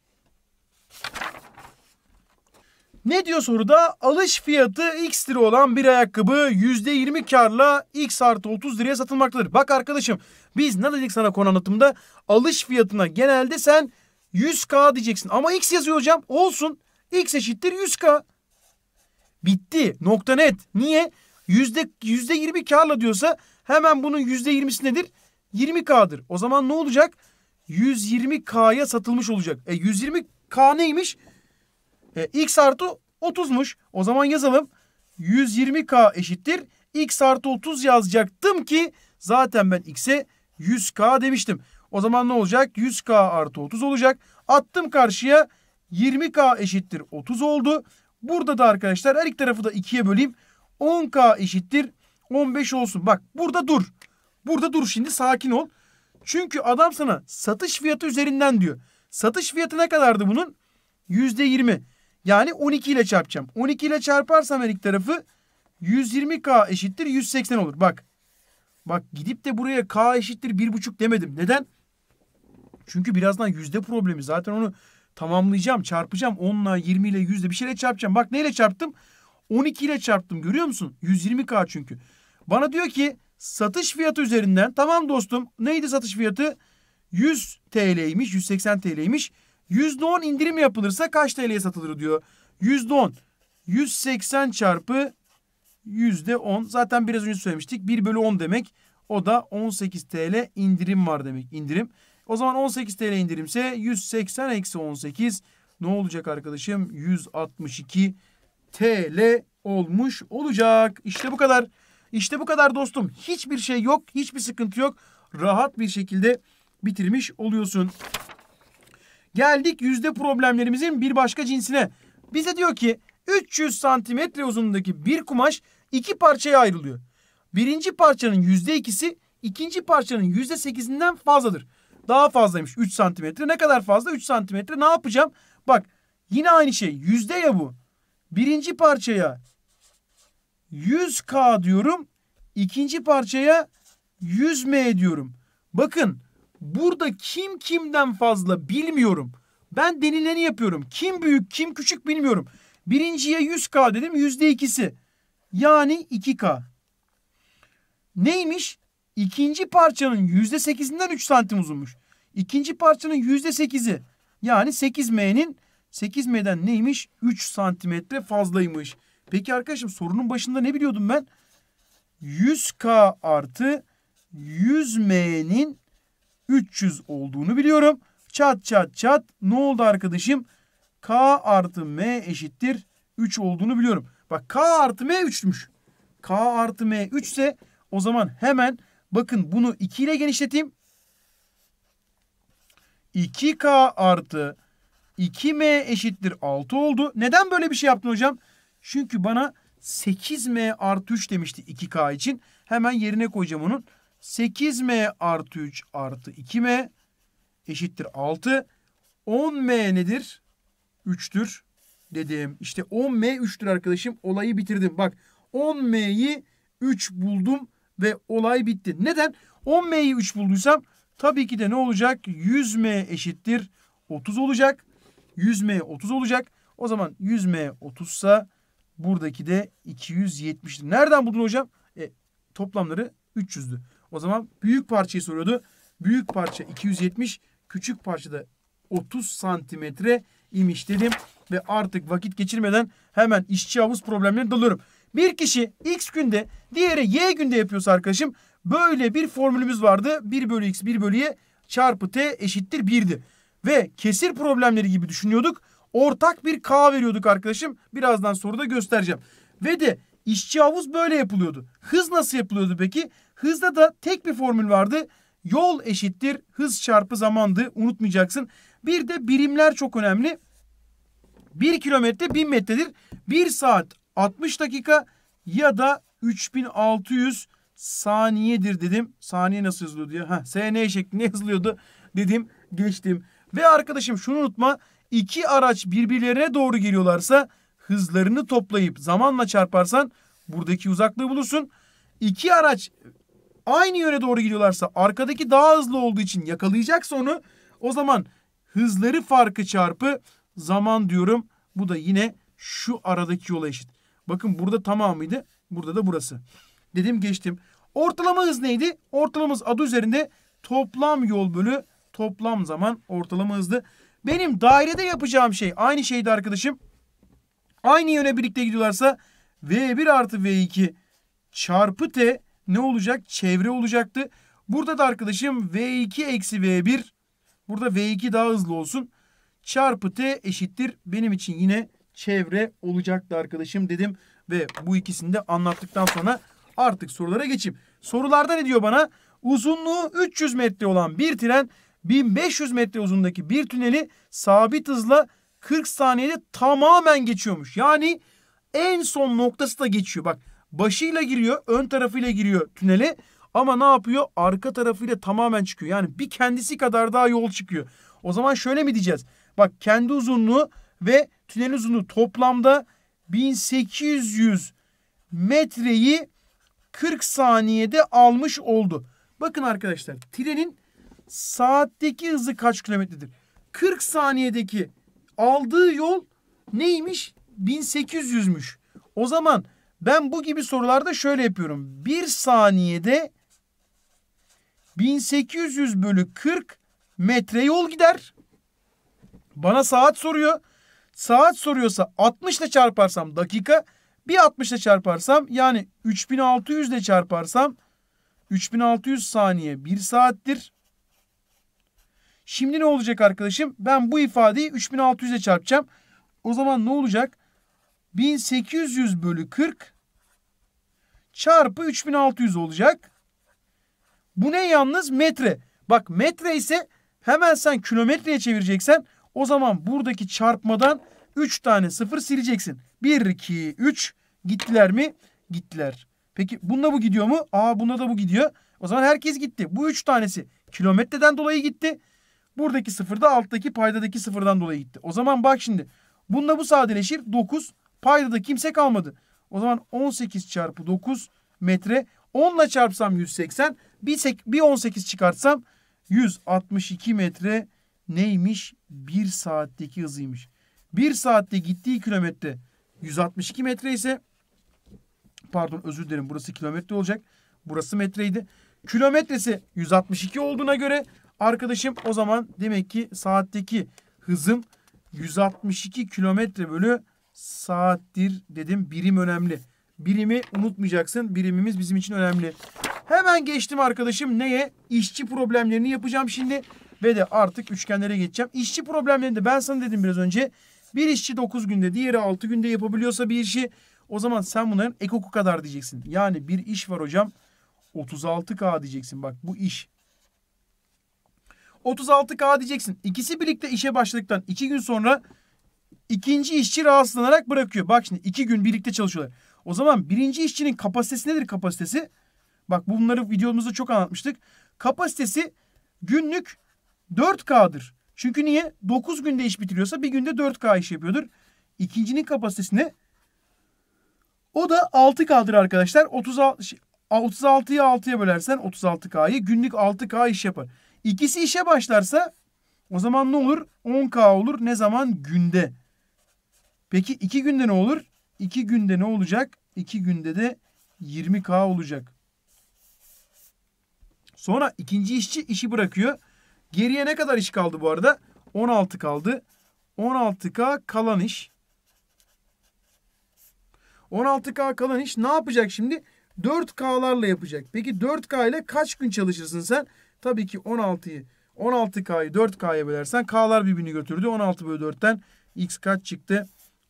Ne diyor soruda? Alış fiyatı X lira olan bir ayakkabı %20 karla X artı 30 liraya satılmaktadır. Bak arkadaşım biz ne dedik sana konu anlatımda? Alış fiyatına genelde sen 100K diyeceksin. Ama X yazıyor hocam. Olsun. X eşittir 100K. Bitti. Nokta net. Niye? Yüzde, yüzde %20 karla diyorsa hemen bunun yüzde %20'si nedir? 20K'dır. O zaman ne olacak? 120K'ya satılmış olacak. E 120K neymiş? E, x artı 30'muş. O zaman yazalım. 120k eşittir. x artı 30 yazacaktım ki zaten ben x'e 100k demiştim. O zaman ne olacak? 100k artı 30 olacak. Attım karşıya 20k eşittir 30 oldu. Burada da arkadaşlar her iki tarafı da 2'ye böleyim. 10k eşittir 15 olsun. Bak burada dur. Burada dur şimdi sakin ol. Çünkü adam sana satış fiyatı üzerinden diyor. Satış fiyatı ne kadardı bunun? %20. Yani 12 ile çarpacağım. 12 ile çarparsam her iki tarafı 120k eşittir 180 olur. Bak. Bak gidip de buraya k eşittir 1,5 demedim. Neden? Çünkü birazdan yüzde problemi. Zaten onu tamamlayacağım, çarpacağım. 10'la 20 ile yüzde bir şeyle çarpacağım. Bak neyle çarptım? 12 ile çarptım. Görüyor musun? 120k çünkü. Bana diyor ki satış fiyatı üzerinden. Tamam dostum. Neydi satış fiyatı? 100 TL'ymiş, 180 TL'ymiş. %10 indirim yapılırsa kaç TL'ye satılır diyor. %10. 180 çarpı %10. Zaten biraz önce söylemiştik. 1 bölü 10 demek. O da 18 TL indirim var demek. İndirim. O zaman 18 TL indirimse 180 eksi 18 ne olacak arkadaşım? 162 TL olmuş olacak. İşte bu kadar. İşte bu kadar dostum. Hiçbir şey yok. Hiçbir sıkıntı yok. Rahat bir şekilde bitirmiş oluyorsun. Geldik yüzde problemlerimizin bir başka cinsine. Bize diyor ki 300 santimetre uzunluğundaki bir kumaş iki parçaya ayrılıyor. Birinci parçanın yüzde ikisi ikinci parçanın yüzde sekizinden fazladır. Daha fazlaymış 3 santimetre. Ne kadar fazla? 3 santimetre. Ne yapacağım? Bak yine aynı şey. Yüzde ya bu. Birinci parçaya 100K diyorum. İkinci parçaya 100M diyorum. Bakın Burada kim kimden fazla bilmiyorum. Ben denileni yapıyorum. Kim büyük kim küçük bilmiyorum. Birinciye 100K dedim yüzde ikisi. Yani 2K. Neymiş? İkinci parçanın yüzde sekizinden 3 santim uzunmuş. İkinci parçanın yüzde sekizi. Yani 8M'nin 8M'den neymiş? 3 santimetre fazlaymış. Peki arkadaşım sorunun başında ne biliyordum ben? 100K artı 100M'nin 300 olduğunu biliyorum. Çat çat çat ne oldu arkadaşım? K artı M eşittir 3 olduğunu biliyorum. Bak K artı M 3'müş. K artı M 3 ise o zaman hemen bakın bunu 2 ile genişleteyim. 2K artı 2M eşittir 6 oldu. Neden böyle bir şey yaptın hocam? Çünkü bana 8M artı 3 demişti 2K için. Hemen yerine koyacağım onun. 8m artı 3 artı 2m eşittir 6. 10m nedir? 3'tür dedim. İşte 10m 3'tür arkadaşım. Olayı bitirdim. Bak 10m'yi 3 buldum ve olay bitti. Neden? 10m'yi 3 bulduysam tabii ki de ne olacak? 100m eşittir 30 olacak. 100m 30 olacak. O zaman 100m 30 sa buradaki de 270'tir. Nereden buldun hocam? E, toplamları 300'dü. O zaman büyük parçayı soruyordu. Büyük parça 270, küçük parça da 30 santimetre imiş dedim. Ve artık vakit geçirmeden hemen işçi havuz problemlerine dalıyorum. Bir kişi X günde, diğeri Y günde yapıyorsa arkadaşım böyle bir formülümüz vardı. 1 bölü X 1 bölü Y çarpı T eşittir 1'di. Ve kesir problemleri gibi düşünüyorduk. Ortak bir K veriyorduk arkadaşım. Birazdan soruda göstereceğim. Ve de işçi havuz böyle yapılıyordu. Hız nasıl yapılıyordu peki? Hızda da tek bir formül vardı. Yol eşittir hız çarpı zamandı unutmayacaksın. Bir de birimler çok önemli. 1 kilometre 1000 metredir. 1 saat 60 dakika ya da 3600 saniyedir dedim. Saniye nasıl yazılıyordu ya? Heh, SN şeklinde yazılıyordu dedim geçtim. Ve arkadaşım şunu unutma. İki araç birbirlerine doğru geliyorlarsa hızlarını toplayıp zamanla çarparsan buradaki uzaklığı bulursun. İki araç aynı yöne doğru gidiyorlarsa arkadaki daha hızlı olduğu için yakalayacaksa onu o zaman hızları farkı çarpı zaman diyorum. Bu da yine şu aradaki yola eşit. Bakın burada tamamıydı. Burada da burası. Dedim geçtim. Ortalama hız neydi? Ortalamamız adı üzerinde toplam yol bölü toplam zaman ortalama hızdı. Benim dairede yapacağım şey aynı şeydi arkadaşım. Aynı yöne birlikte gidiyorlarsa V1 artı V2 çarpı T ne olacak? Çevre olacaktı. Burada da arkadaşım V2 eksi V1. Burada V2 daha hızlı olsun. Çarpı T eşittir. Benim için yine çevre olacaktı arkadaşım dedim. Ve bu ikisini de anlattıktan sonra artık sorulara geçeyim. sorularda ne diyor bana? Uzunluğu 300 metre olan bir tren 1500 metre uzundaki bir tüneli sabit hızla 40 saniyede tamamen geçiyormuş. Yani en son noktası da geçiyor. Bak Başıyla giriyor, ön tarafıyla giriyor tüneli, ama ne yapıyor? Arka tarafıyla tamamen çıkıyor. Yani bir kendisi kadar daha yol çıkıyor. O zaman şöyle mi diyeceğiz? Bak kendi uzunluğu ve tünel uzunluğu toplamda 1800 metreyi 40 saniyede almış oldu. Bakın arkadaşlar trenin saatteki hızı kaç kilometredir? 40 saniyedeki aldığı yol neymiş? 1800'müş. O zaman ben bu gibi sorularda şöyle yapıyorum. 1 saniyede 1800 bölü 40 metre yol gider. Bana saat soruyor. Saat soruyorsa 60 ile çarparsam dakika. Bir 60 ile çarparsam yani 3600 ile çarparsam 3600 saniye 1 saattir. Şimdi ne olacak arkadaşım? Ben bu ifadeyi 3600 ile çarpacağım. O zaman ne olacak? 1800 bölü 40 çarpı 3600 olacak. Bu ne yalnız? Metre. Bak metre ise hemen sen kilometreye çevireceksen o zaman buradaki çarpmadan 3 tane sıfır sileceksin. 1, 2, 3 gittiler mi? Gittiler. Peki bununla bu gidiyor mu? Aa bunda da bu gidiyor. O zaman herkes gitti. Bu 3 tanesi kilometreden dolayı gitti. Buradaki sıfır da alttaki paydadaki sıfırdan dolayı gitti. O zaman bak şimdi. Bununla bu sadeleşir. 9 Payda da kimse kalmadı. O zaman 18 çarpı 9 metre 10 ile çarpsam 180 bir, sek bir 18 çıkartsam 162 metre neymiş? 1 saatteki hızıymış. 1 saatte gittiği kilometre 162 metre ise pardon özür dilerim burası kilometre olacak. Burası metreydi. Kilometresi 162 olduğuna göre arkadaşım o zaman demek ki saatteki hızım 162 kilometre bölü saattir dedim. Birim önemli. Birimi unutmayacaksın. Birimimiz bizim için önemli. Hemen geçtim arkadaşım neye? İşçi problemlerini yapacağım şimdi. Ve de artık üçgenlere geçeceğim. İşçi problemlerinde ben sana dedim biraz önce. Bir işçi 9 günde diğeri 6 günde yapabiliyorsa bir işi o zaman sen bunların ekoku kadar diyeceksin. Yani bir iş var hocam 36K diyeceksin bak bu iş. 36K diyeceksin. İkisi birlikte işe başladıktan 2 gün sonra İkinci işçi rahatsızlanarak bırakıyor. Bak şimdi iki gün birlikte çalışıyorlar. O zaman birinci işçinin kapasitesi nedir kapasitesi? Bak bunları videomuzda çok anlatmıştık. Kapasitesi günlük 4K'dır. Çünkü niye? 9 günde iş bitiriyorsa bir günde 4K iş yapıyordur. İkincinin kapasitesi ne? o da 6K'dır arkadaşlar. 36, 36'yı 6'ya bölersen 36K'yı günlük 6K iş yapar. İkisi işe başlarsa o zaman ne olur? 10K olur. Ne zaman? Günde. Peki iki günde ne olur? İki günde ne olacak? İki günde de 20K olacak. Sonra ikinci işçi işi bırakıyor. Geriye ne kadar iş kaldı bu arada? 16 kaldı. 16K kalan iş. 16K kalan iş ne yapacak şimdi? 4K'larla yapacak. Peki 4K ile kaç gün çalışırsın sen? Tabii ki 16'yı 16K'yı 4K'ya bölersen K'lar birbirini götürdü. 16 bölü 4'ten X kaç çıktı?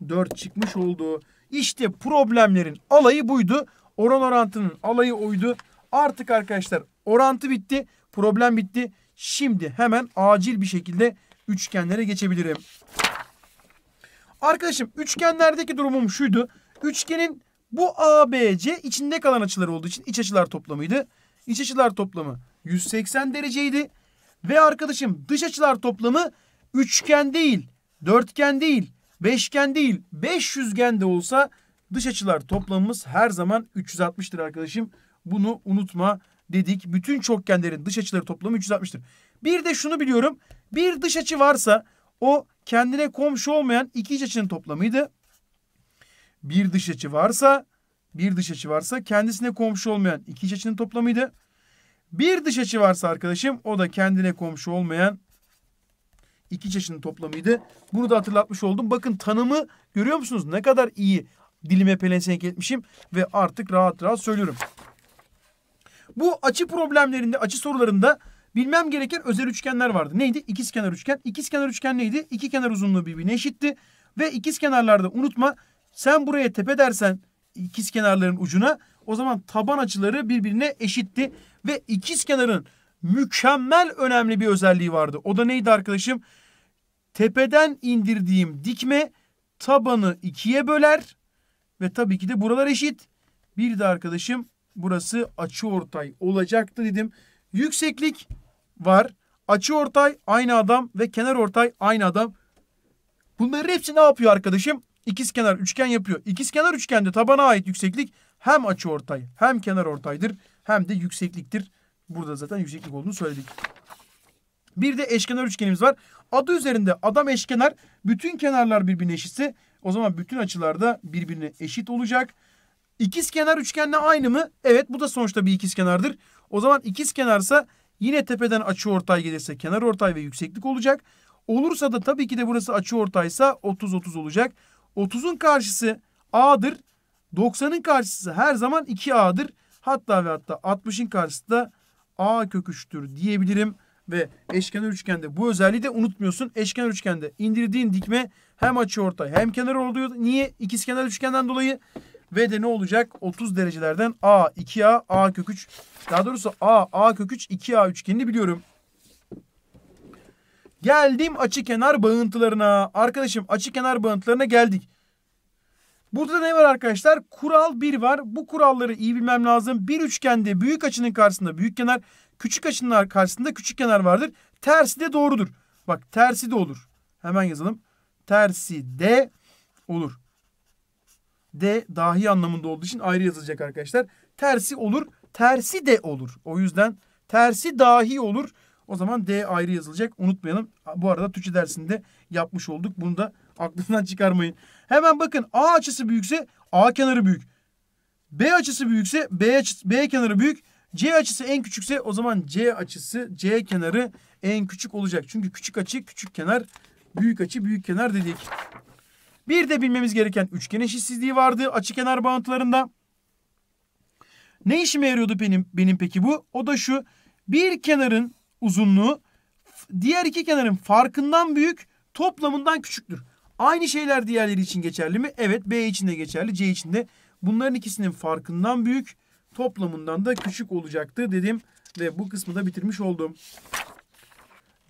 4 çıkmış oldu. İşte problemlerin alayı buydu. Oran orantının alayı oydu. Artık arkadaşlar orantı bitti. Problem bitti. Şimdi hemen acil bir şekilde üçgenlere geçebilirim. Arkadaşım üçgenlerdeki durumum şuydu. Üçgenin bu ABC içinde kalan açılar olduğu için iç açılar toplamıydı. İç açılar toplamı 180 dereceydi. Ve arkadaşım dış açılar toplamı üçgen değil, dörtgen değil, Beşgen değil beş yüzgen de olsa dış açılar toplamımız her zaman 360'tır arkadaşım. Bunu unutma dedik. Bütün çokgenlerin dış açıları toplamı 360'tır. Bir de şunu biliyorum. Bir dış açı varsa o kendine komşu olmayan iki iç açının toplamıydı. Bir dış açı varsa bir dış açı varsa kendisine komşu olmayan iki iç açının toplamıydı. Bir dış açı varsa arkadaşım o da kendine komşu olmayan İki çeşidin toplamıydı. Bunu da hatırlatmış oldum. Bakın tanımı görüyor musunuz? Ne kadar iyi dilime pelesenk etmişim ve artık rahat rahat söylüyorum. Bu açı problemlerinde, açı sorularında bilmem gereken özel üçgenler vardı. Neydi? İkizkenar üçgen. İkizkenar üçgen neydi? İki kenar uzunluğu birbirine eşitti ve ikizkenarlarda unutma sen buraya tepe dersen ikizkenarların ucuna o zaman taban açıları birbirine eşitti ve ikizkenarın mükemmel önemli bir özelliği vardı. O da neydi arkadaşım? tepeden indirdiğim dikme tabanı ikiye böler ve tabii ki de buralar eşit. Bir de arkadaşım burası açı ortay olacaktı dedim. Yükseklik var. Açı ortay aynı adam ve kenar ortay aynı adam. Bunların hepsi ne yapıyor arkadaşım? İkiz kenar üçgen yapıyor. İkiz kenar üçgende tabana ait yükseklik hem açı ortay hem kenar ortaydır hem de yüksekliktir. Burada zaten yükseklik olduğunu söyledik. Bir de eşkenar üçgenimiz var. Adı üzerinde adam eşkenar. Bütün kenarlar birbirine eşitse o zaman bütün açılar da birbirine eşit olacak. İkiz kenar üçgenle aynı mı? Evet bu da sonuçta bir ikiz kenardır. O zaman ikiz kenarsa yine tepeden açı ortay gelirse kenar ortay ve yükseklik olacak. Olursa da tabii ki de burası açı ortaysa 30-30 olacak. 30'un karşısı A'dır. 90'ın karşısı her zaman 2A'dır. Hatta ve hatta 60'ın karşısı da A kök diyebilirim ve eşkenar üçgende bu özelliği de unutmuyorsun. Eşkenar üçgende indirdiğin dikme hem açıortay hem kenar oluyor. Niye? İkizkenar üçgenden dolayı ve de ne olacak? 30 derecelerden A, 2A, A kök 3. Daha doğrusu A, A kök 3, 2A üçgenini biliyorum. Geldim açı kenar bağıntılarına. Arkadaşım açı kenar bağıntılarına geldik. Burada ne var arkadaşlar? Kural 1 var. Bu kuralları iyi bilmem lazım. Bir üçgende büyük açının karşısında büyük kenar, Küçük açının karşısında küçük kenar vardır. Tersi de doğrudur. Bak tersi de olur. Hemen yazalım. Tersi de olur. De dahi anlamında olduğu için ayrı yazılacak arkadaşlar. Tersi olur. Tersi de olur. O yüzden tersi dahi olur. O zaman D ayrı yazılacak. Unutmayalım. Bu arada Türkçe dersinde yapmış olduk. Bunu da aklından çıkarmayın. Hemen bakın A açısı büyükse A kenarı büyük. B açısı büyükse B, açısı, B kenarı büyük. C açısı en küçükse o zaman C açısı C kenarı en küçük olacak. Çünkü küçük açı küçük kenar, büyük açı büyük kenar dedik. Bir de bilmemiz gereken üçgen eşitsizliği vardı açı kenar bağıntılarında. Ne işime yarıyordu benim, benim peki bu? O da şu bir kenarın uzunluğu diğer iki kenarın farkından büyük toplamından küçüktür. Aynı şeyler diğerleri için geçerli mi? Evet B için de geçerli C için de. Bunların ikisinin farkından büyük toplamından da küçük olacaktı dedim ve bu kısmı da bitirmiş oldum.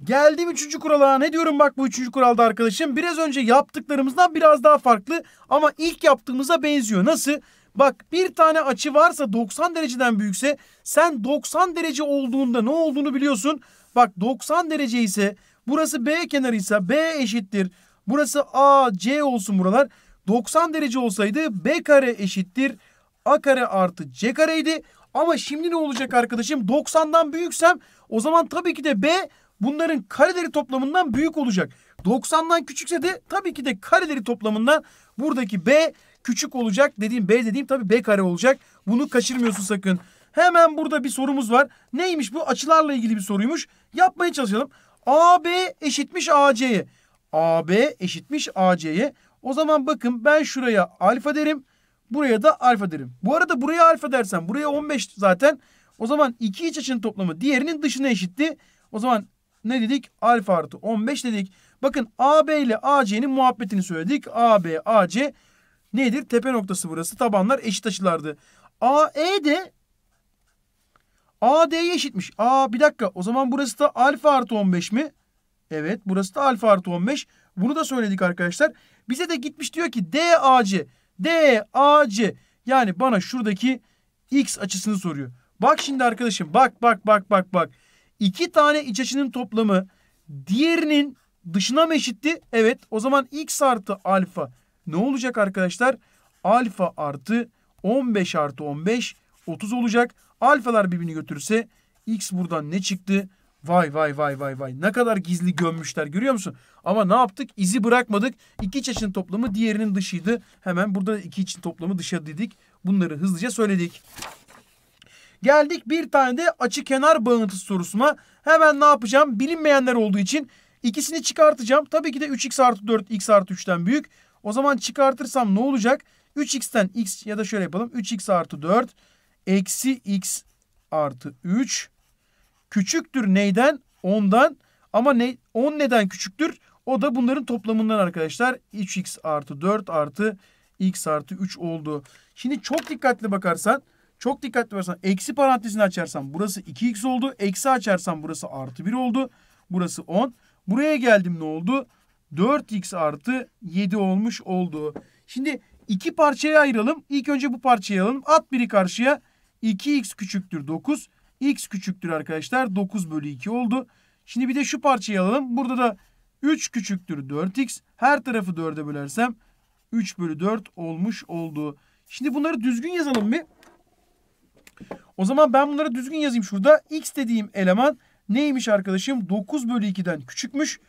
Geldim üçüncü kurala. Ne diyorum bak bu üçüncü kuralda arkadaşım. Biraz önce yaptıklarımızdan biraz daha farklı ama ilk yaptığımıza benziyor. Nasıl? Bak bir tane açı varsa 90 dereceden büyükse sen 90 derece olduğunda ne olduğunu biliyorsun. Bak 90 derece ise burası B kenarıysa B eşittir. Burası A, C olsun buralar. 90 derece olsaydı B kare eşittir a kare artı c kareydi. Ama şimdi ne olacak arkadaşım? 90'dan büyüksem o zaman tabii ki de b bunların kareleri toplamından büyük olacak. 90'dan küçükse de tabii ki de kareleri toplamından buradaki b küçük olacak. Dediğim b dediğim tabii b kare olacak. Bunu kaçırmıyorsun sakın. Hemen burada bir sorumuz var. Neymiş bu? Açılarla ilgili bir soruymuş. Yapmaya çalışalım. AB eşitmiş AC'ye. AB eşitmiş AC'ye. O zaman bakın ben şuraya alfa derim. Buraya da alfa derim. Bu arada buraya alfa dersen buraya 15 zaten. O zaman iki iç açının toplamı diğerinin dışına eşitti. O zaman ne dedik? Alfa artı 15 dedik. Bakın AB ile AC'nin muhabbetini söyledik. AB, AC nedir? Tepe noktası burası. Tabanlar eşit açılardı. AE de AD'ye eşitmiş. Aa bir dakika o zaman burası da alfa artı 15 mi? Evet burası da alfa artı 15. Bunu da söyledik arkadaşlar. Bize de gitmiş diyor ki DAC DAC. Yani bana şuradaki x açısını soruyor. Bak şimdi arkadaşım bak bak bak bak bak. İki tane iç açının toplamı diğerinin dışına mı eşitti? Evet o zaman x artı alfa ne olacak arkadaşlar? Alfa artı 15 artı 15 30 olacak. Alfalar birbirini götürse x buradan ne çıktı? Vay vay vay vay vay ne kadar gizli gömmüşler görüyor musun? Ama ne yaptık? İzi bırakmadık. İki iç toplamı diğerinin dışıydı. Hemen burada iki için toplamı dışa dedik. Bunları hızlıca söyledik. Geldik bir tane de açı kenar bağıntısı sorusuna. Hemen ne yapacağım? Bilinmeyenler olduğu için ikisini çıkartacağım. Tabii ki de 3x artı 4 x artı 3'ten büyük. O zaman çıkartırsam ne olacak? 3x'ten x ya da şöyle yapalım. 3x artı 4 eksi x artı 3 küçüktür neyden? 10'dan. Ama ne, 10 neden küçüktür? O da bunların toplamından arkadaşlar 3x artı 4 artı x artı 3 oldu. Şimdi çok dikkatli bakarsan çok dikkatli bakarsan eksi parantezini açarsan burası 2x oldu. Eksi açarsan burası artı 1 oldu. Burası 10. Buraya geldim ne oldu? 4x artı 7 olmuş oldu. Şimdi iki parçaya ayıralım. İlk önce bu parçayı alalım. At biri karşıya. 2x küçüktür 9. x küçüktür arkadaşlar. 9 bölü 2 oldu. Şimdi bir de şu parçayı alalım. Burada da 3 küçüktür 4x. Her tarafı 4'e bölersem 3 bölü 4 olmuş oldu. Şimdi bunları düzgün yazalım bir. O zaman ben bunları düzgün yazayım şurada. X dediğim eleman neymiş arkadaşım? 9 bölü 2'den küçükmüş.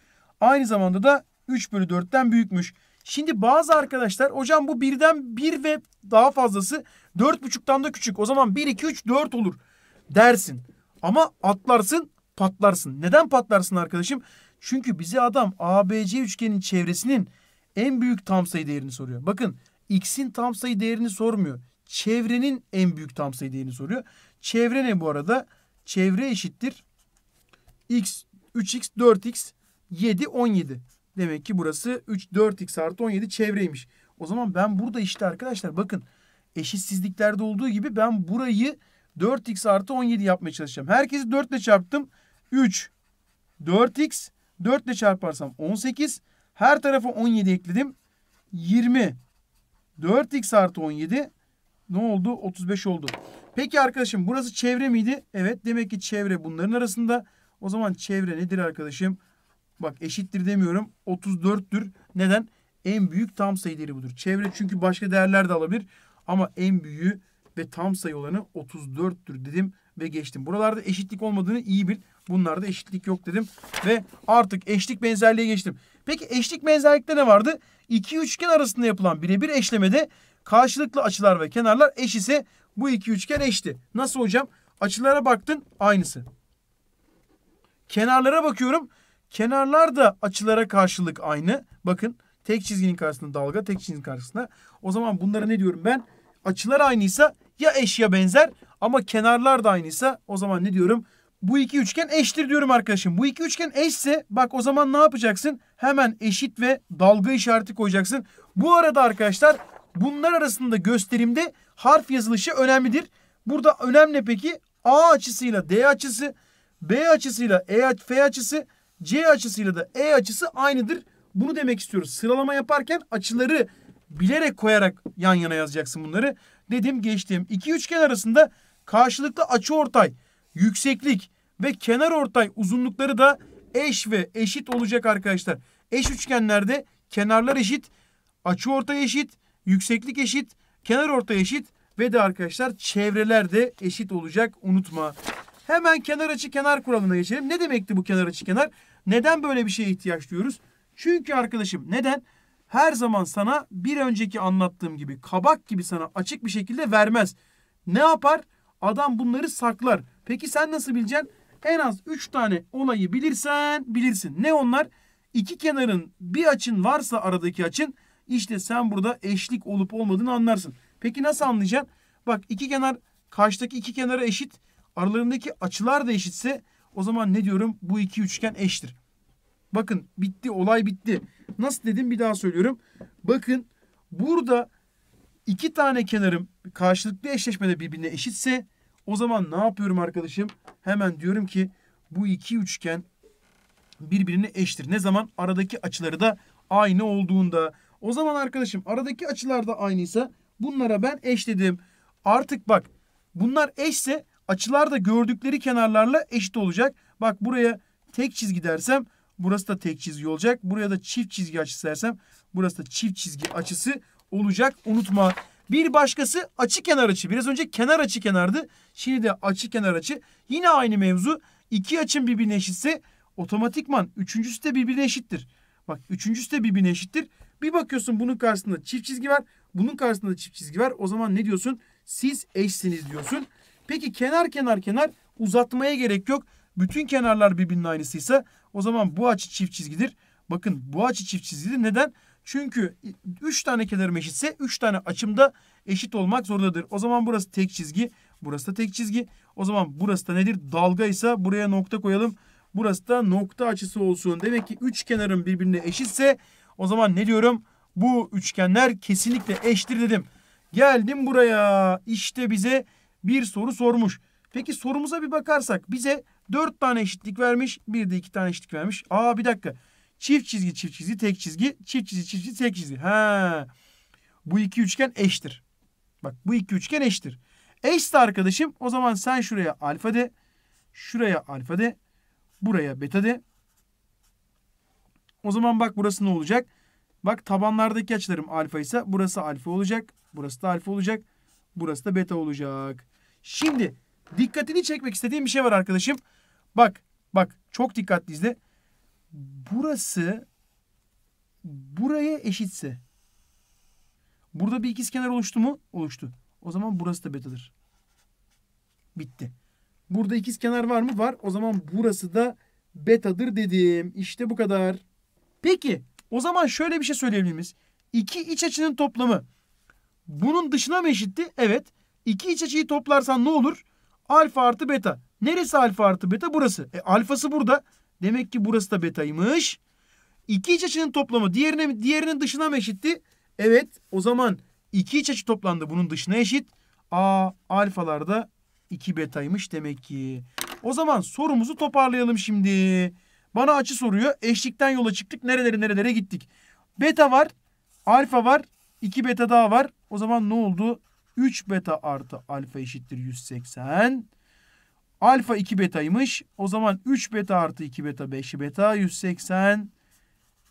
Aynı zamanda da 3 bölü 4'ten büyükmüş. Şimdi bazı arkadaşlar hocam bu birden 1 ve daha fazlası 4,5'tan da küçük. O zaman 1, 2, 3, 4 olur dersin. Ama atlarsın patlarsın. Neden patlarsın arkadaşım? Çünkü bize adam ABC üçgenin çevresinin en büyük tam sayı değerini soruyor. Bakın x'in tam sayı değerini sormuyor. Çevrenin en büyük tam sayı değerini soruyor. Çevre ne bu arada? Çevre eşittir x 3x 4x 7 17. Demek ki burası 3 4x artı 17 çevreymiş. O zaman ben burada işte arkadaşlar bakın eşitsizliklerde olduğu gibi ben burayı 4x artı 17 yapmaya çalışacağım. Herkesi 4 ile çarptım. 3 4x 4 ile çarparsam 18. Her tarafa 17 ekledim. 20. 4x artı 17. Ne oldu? 35 oldu. Peki arkadaşım burası çevre miydi? Evet demek ki çevre bunların arasında. O zaman çevre nedir arkadaşım? Bak eşittir demiyorum. 34'tür. Neden? En büyük tam sayı değeri budur. Çevre çünkü başka değerler de alabilir. Ama en büyüğü ve tam sayı olanı 34'tür dedim ve geçtim. Buralarda eşitlik olmadığını iyi bil. Bunlarda eşitlik yok dedim ve artık eşlik benzerliğe geçtim. Peki eşlik benzerlikte ne vardı? İki üçgen arasında yapılan birebir eşlemede karşılıklı açılar ve kenarlar eş ise bu iki üçgen eşti. Nasıl hocam? Açılara baktın aynısı. Kenarlara bakıyorum. Kenarlar da açılara karşılık aynı. Bakın tek çizginin karşısında dalga, tek çizginin karşısında. O zaman bunlara ne diyorum ben? Açılar aynıysa ya eş ya benzer ama kenarlar da aynıysa o zaman ne diyorum? Bu iki üçgen eştir diyorum arkadaşım. Bu iki üçgen eşse bak o zaman ne yapacaksın? Hemen eşit ve dalga işareti koyacaksın. Bu arada arkadaşlar bunlar arasında gösterimde harf yazılışı önemlidir. Burada önemli peki A açısıyla D açısı, B açısıyla E, F açısı, C açısıyla da E açısı aynıdır. Bunu demek istiyoruz. Sıralama yaparken açıları bilerek koyarak yan yana yazacaksın bunları. Dedim geçtim. İki üçgen arasında karşılıklı açı ortay yükseklik ve kenar ortay uzunlukları da eş ve eşit olacak arkadaşlar. Eş üçgenlerde kenarlar eşit, açı ortay eşit, yükseklik eşit, kenar ortay eşit ve de arkadaşlar çevreler de eşit olacak unutma. Hemen kenar açı kenar kuralına geçelim. Ne demekti bu kenar açı kenar? Neden böyle bir şeye ihtiyaç duyuyoruz? Çünkü arkadaşım neden? Her zaman sana bir önceki anlattığım gibi kabak gibi sana açık bir şekilde vermez. Ne yapar? Adam bunları saklar. Peki sen nasıl bileceksin? En az 3 tane olayı bilirsen bilirsin. Ne onlar? İki kenarın bir açın varsa aradaki açın işte sen burada eşlik olup olmadığını anlarsın. Peki nasıl anlayacaksın? Bak iki kenar karşıdaki iki kenara eşit. Aralarındaki açılar da eşitse o zaman ne diyorum? Bu iki üçgen eşittir. Bakın bitti olay bitti. Nasıl dedim bir daha söylüyorum. Bakın burada iki tane kenarım karşılıklı eşleşmede birbirine eşitse o zaman ne yapıyorum arkadaşım? Hemen diyorum ki bu iki üçgen birbirine eşittir. Ne zaman? Aradaki açıları da aynı olduğunda. O zaman arkadaşım aradaki açılar da aynıysa bunlara ben eşledim. Artık bak bunlar eşse açılar da gördükleri kenarlarla eşit olacak. Bak buraya tek çizgi dersem burası da tek çizgi olacak. Buraya da çift çizgi açısı dersem burası da çift çizgi açısı olacak. Unutma bir başkası açı kenar açı. Biraz önce kenar açı kenardı. Şimdi de açı kenar açı. Yine aynı mevzu. İki açın birbirine eşitse otomatikman üçüncüsü de birbirine eşittir. Bak üçüncüsü de birbirine eşittir. Bir bakıyorsun bunun karşısında çift çizgi var. Bunun karşısında çift çizgi var. O zaman ne diyorsun? Siz eşsiniz diyorsun. Peki kenar kenar kenar uzatmaya gerek yok. Bütün kenarlar birbirinin aynısıysa o zaman bu açı çift çizgidir. Bakın bu açı çift çizgidir. Neden? Çünkü 3 tane kenarım eşitse 3 tane açımda eşit olmak zorundadır. O zaman burası tek çizgi. Burası da tek çizgi. O zaman burası da nedir? Dalga ise buraya nokta koyalım. Burası da nokta açısı olsun. Demek ki üç kenarın birbirine eşitse o zaman ne diyorum? Bu üçgenler kesinlikle eşittir dedim. Geldim buraya. İşte bize bir soru sormuş. Peki sorumuza bir bakarsak bize dört tane eşitlik vermiş. Bir de iki tane eşitlik vermiş. Aa bir dakika. Çift çizgi çift çizgi tek çizgi çift çizgi çift çizgi tek çizgi. Ha. Bu iki üçgen eştir. Bak bu iki üçgen eştir. Eşse arkadaşım o zaman sen şuraya alfa de. Şuraya alfa de. Buraya beta de. O zaman bak burası ne olacak? Bak tabanlardaki açılarım alfa ise burası alfa olacak. Burası da alfa olacak. Burası da beta olacak. Şimdi dikkatini çekmek istediğim bir şey var arkadaşım. Bak bak çok dikkatli izle burası buraya eşitse burada bir ikiz kenar oluştu mu? Oluştu. O zaman burası da betadır. Bitti. Burada ikiz kenar var mı? Var. O zaman burası da betadır dedim. İşte bu kadar. Peki o zaman şöyle bir şey söyleyebiliriz. İki iç açının toplamı bunun dışına mı eşitti? Evet. İki iç açıyı toplarsan ne olur? Alfa artı beta. Neresi alfa artı beta? Burası. E, alfası burada. Demek ki burası da betaymış. İki iç açının toplamı diğerine, diğerinin dışına mı eşitti? Evet o zaman iki iç açı toplandı bunun dışına eşit. A da 2 betaymış demek ki. O zaman sorumuzu toparlayalım şimdi. Bana açı soruyor. Eşlikten yola çıktık. Nereleri nerelere gittik. Beta var. Alfa var. 2 beta daha var. O zaman ne oldu? 3 beta artı alfa eşittir 180. Alfa 2 betaymış. O zaman 3 beta artı 2 beta 5 beta 180.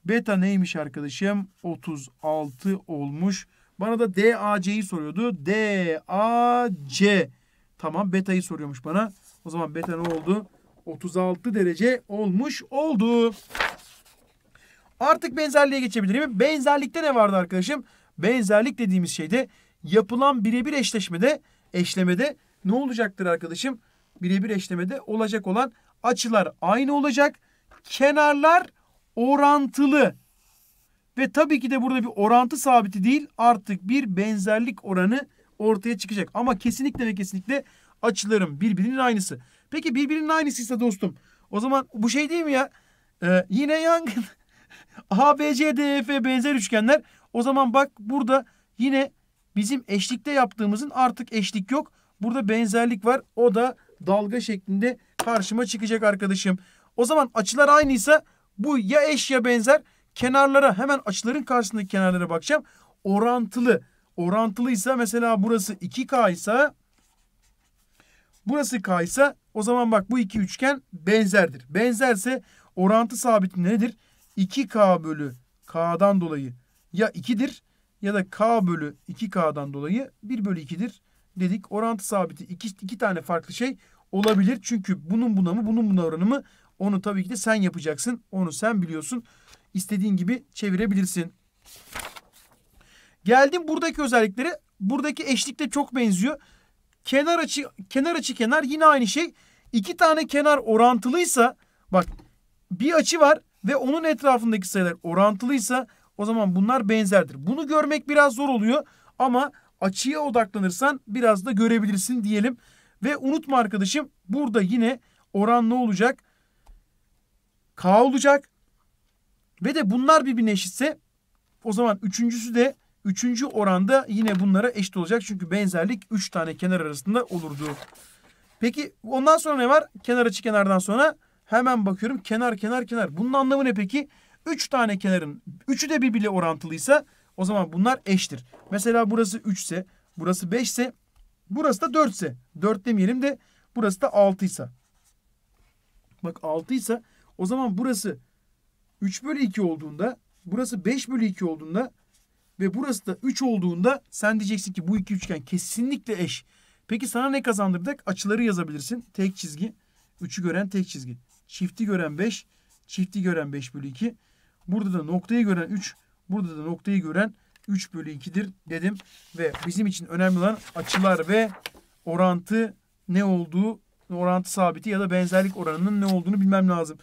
Beta neymiş arkadaşım? 36 olmuş. Bana da DAC'yi soruyordu. DAC. Tamam betayı soruyormuş bana. O zaman beta ne oldu? 36 derece olmuş oldu. Artık benzerliğe geçebilirim. Benzerlikte ne vardı arkadaşım? Benzerlik dediğimiz şeyde yapılan birebir eşleşmede, eşlemede ne olacaktır arkadaşım? birebir eşlemede olacak olan açılar aynı olacak. Kenarlar orantılı. Ve tabii ki de burada bir orantı sabiti değil artık bir benzerlik oranı ortaya çıkacak. Ama kesinlikle ve kesinlikle açılarım birbirinin aynısı. Peki birbirinin aynısıysa dostum o zaman bu şey değil mi ya? Ee, yine yangın. A, B, C, D, e, F benzer üçgenler. O zaman bak burada yine bizim eşlikte yaptığımızın artık eşlik yok. Burada benzerlik var. O da dalga şeklinde karşıma çıkacak arkadaşım. O zaman açılar aynıysa bu ya eş ya benzer kenarlara hemen açıların karşısındaki kenarlara bakacağım. Orantılı. Orantılıysa mesela burası 2K ise burası K ise o zaman bak bu iki üçgen benzerdir. Benzerse orantı sabiti nedir? 2K bölü K'dan dolayı ya 2'dir ya da K bölü 2K'dan dolayı 1 bölü 2'dir dedik. Orantı sabiti iki, iki tane farklı şey olabilir. Çünkü bunun buna mı bunun buna oranı mı onu tabii ki de sen yapacaksın. Onu sen biliyorsun. İstediğin gibi çevirebilirsin. Geldim buradaki özellikleri. Buradaki eşlikte çok benziyor. Kenar açı kenar açı kenar yine aynı şey. İki tane kenar orantılıysa bak bir açı var ve onun etrafındaki sayılar orantılıysa o zaman bunlar benzerdir. Bunu görmek biraz zor oluyor ama açıya odaklanırsan biraz da görebilirsin diyelim. Ve unutma arkadaşım burada yine oran ne olacak? K olacak. Ve de bunlar birbirine eşitse o zaman üçüncüsü de üçüncü oranda yine bunlara eşit olacak. Çünkü benzerlik üç tane kenar arasında olurdu. Peki ondan sonra ne var? Kenar açı kenardan sonra hemen bakıyorum kenar kenar kenar. Bunun anlamı ne peki? Üç tane kenarın üçü de birbiriyle orantılıysa o zaman bunlar eşdir. Mesela burası 3 ise, burası 5 ise, burası da 4 ise. 4 demeyelim de burası da 6 ise. Bak 6 ise o zaman burası 3 bölü 2 olduğunda, burası 5 bölü 2 olduğunda ve burası da 3 olduğunda sen diyeceksin ki bu iki üçgen kesinlikle eş. Peki sana ne kazandırdık? Açıları yazabilirsin. Tek çizgi. 3'ü gören tek çizgi. Çifti gören 5. Çifti gören 5 bölü 2. Burada da noktayı gören 3. Burada da noktayı gören 3 bölü 2'dir dedim. Ve bizim için önemli olan açılar ve orantı ne olduğu, orantı sabiti ya da benzerlik oranının ne olduğunu bilmem lazım.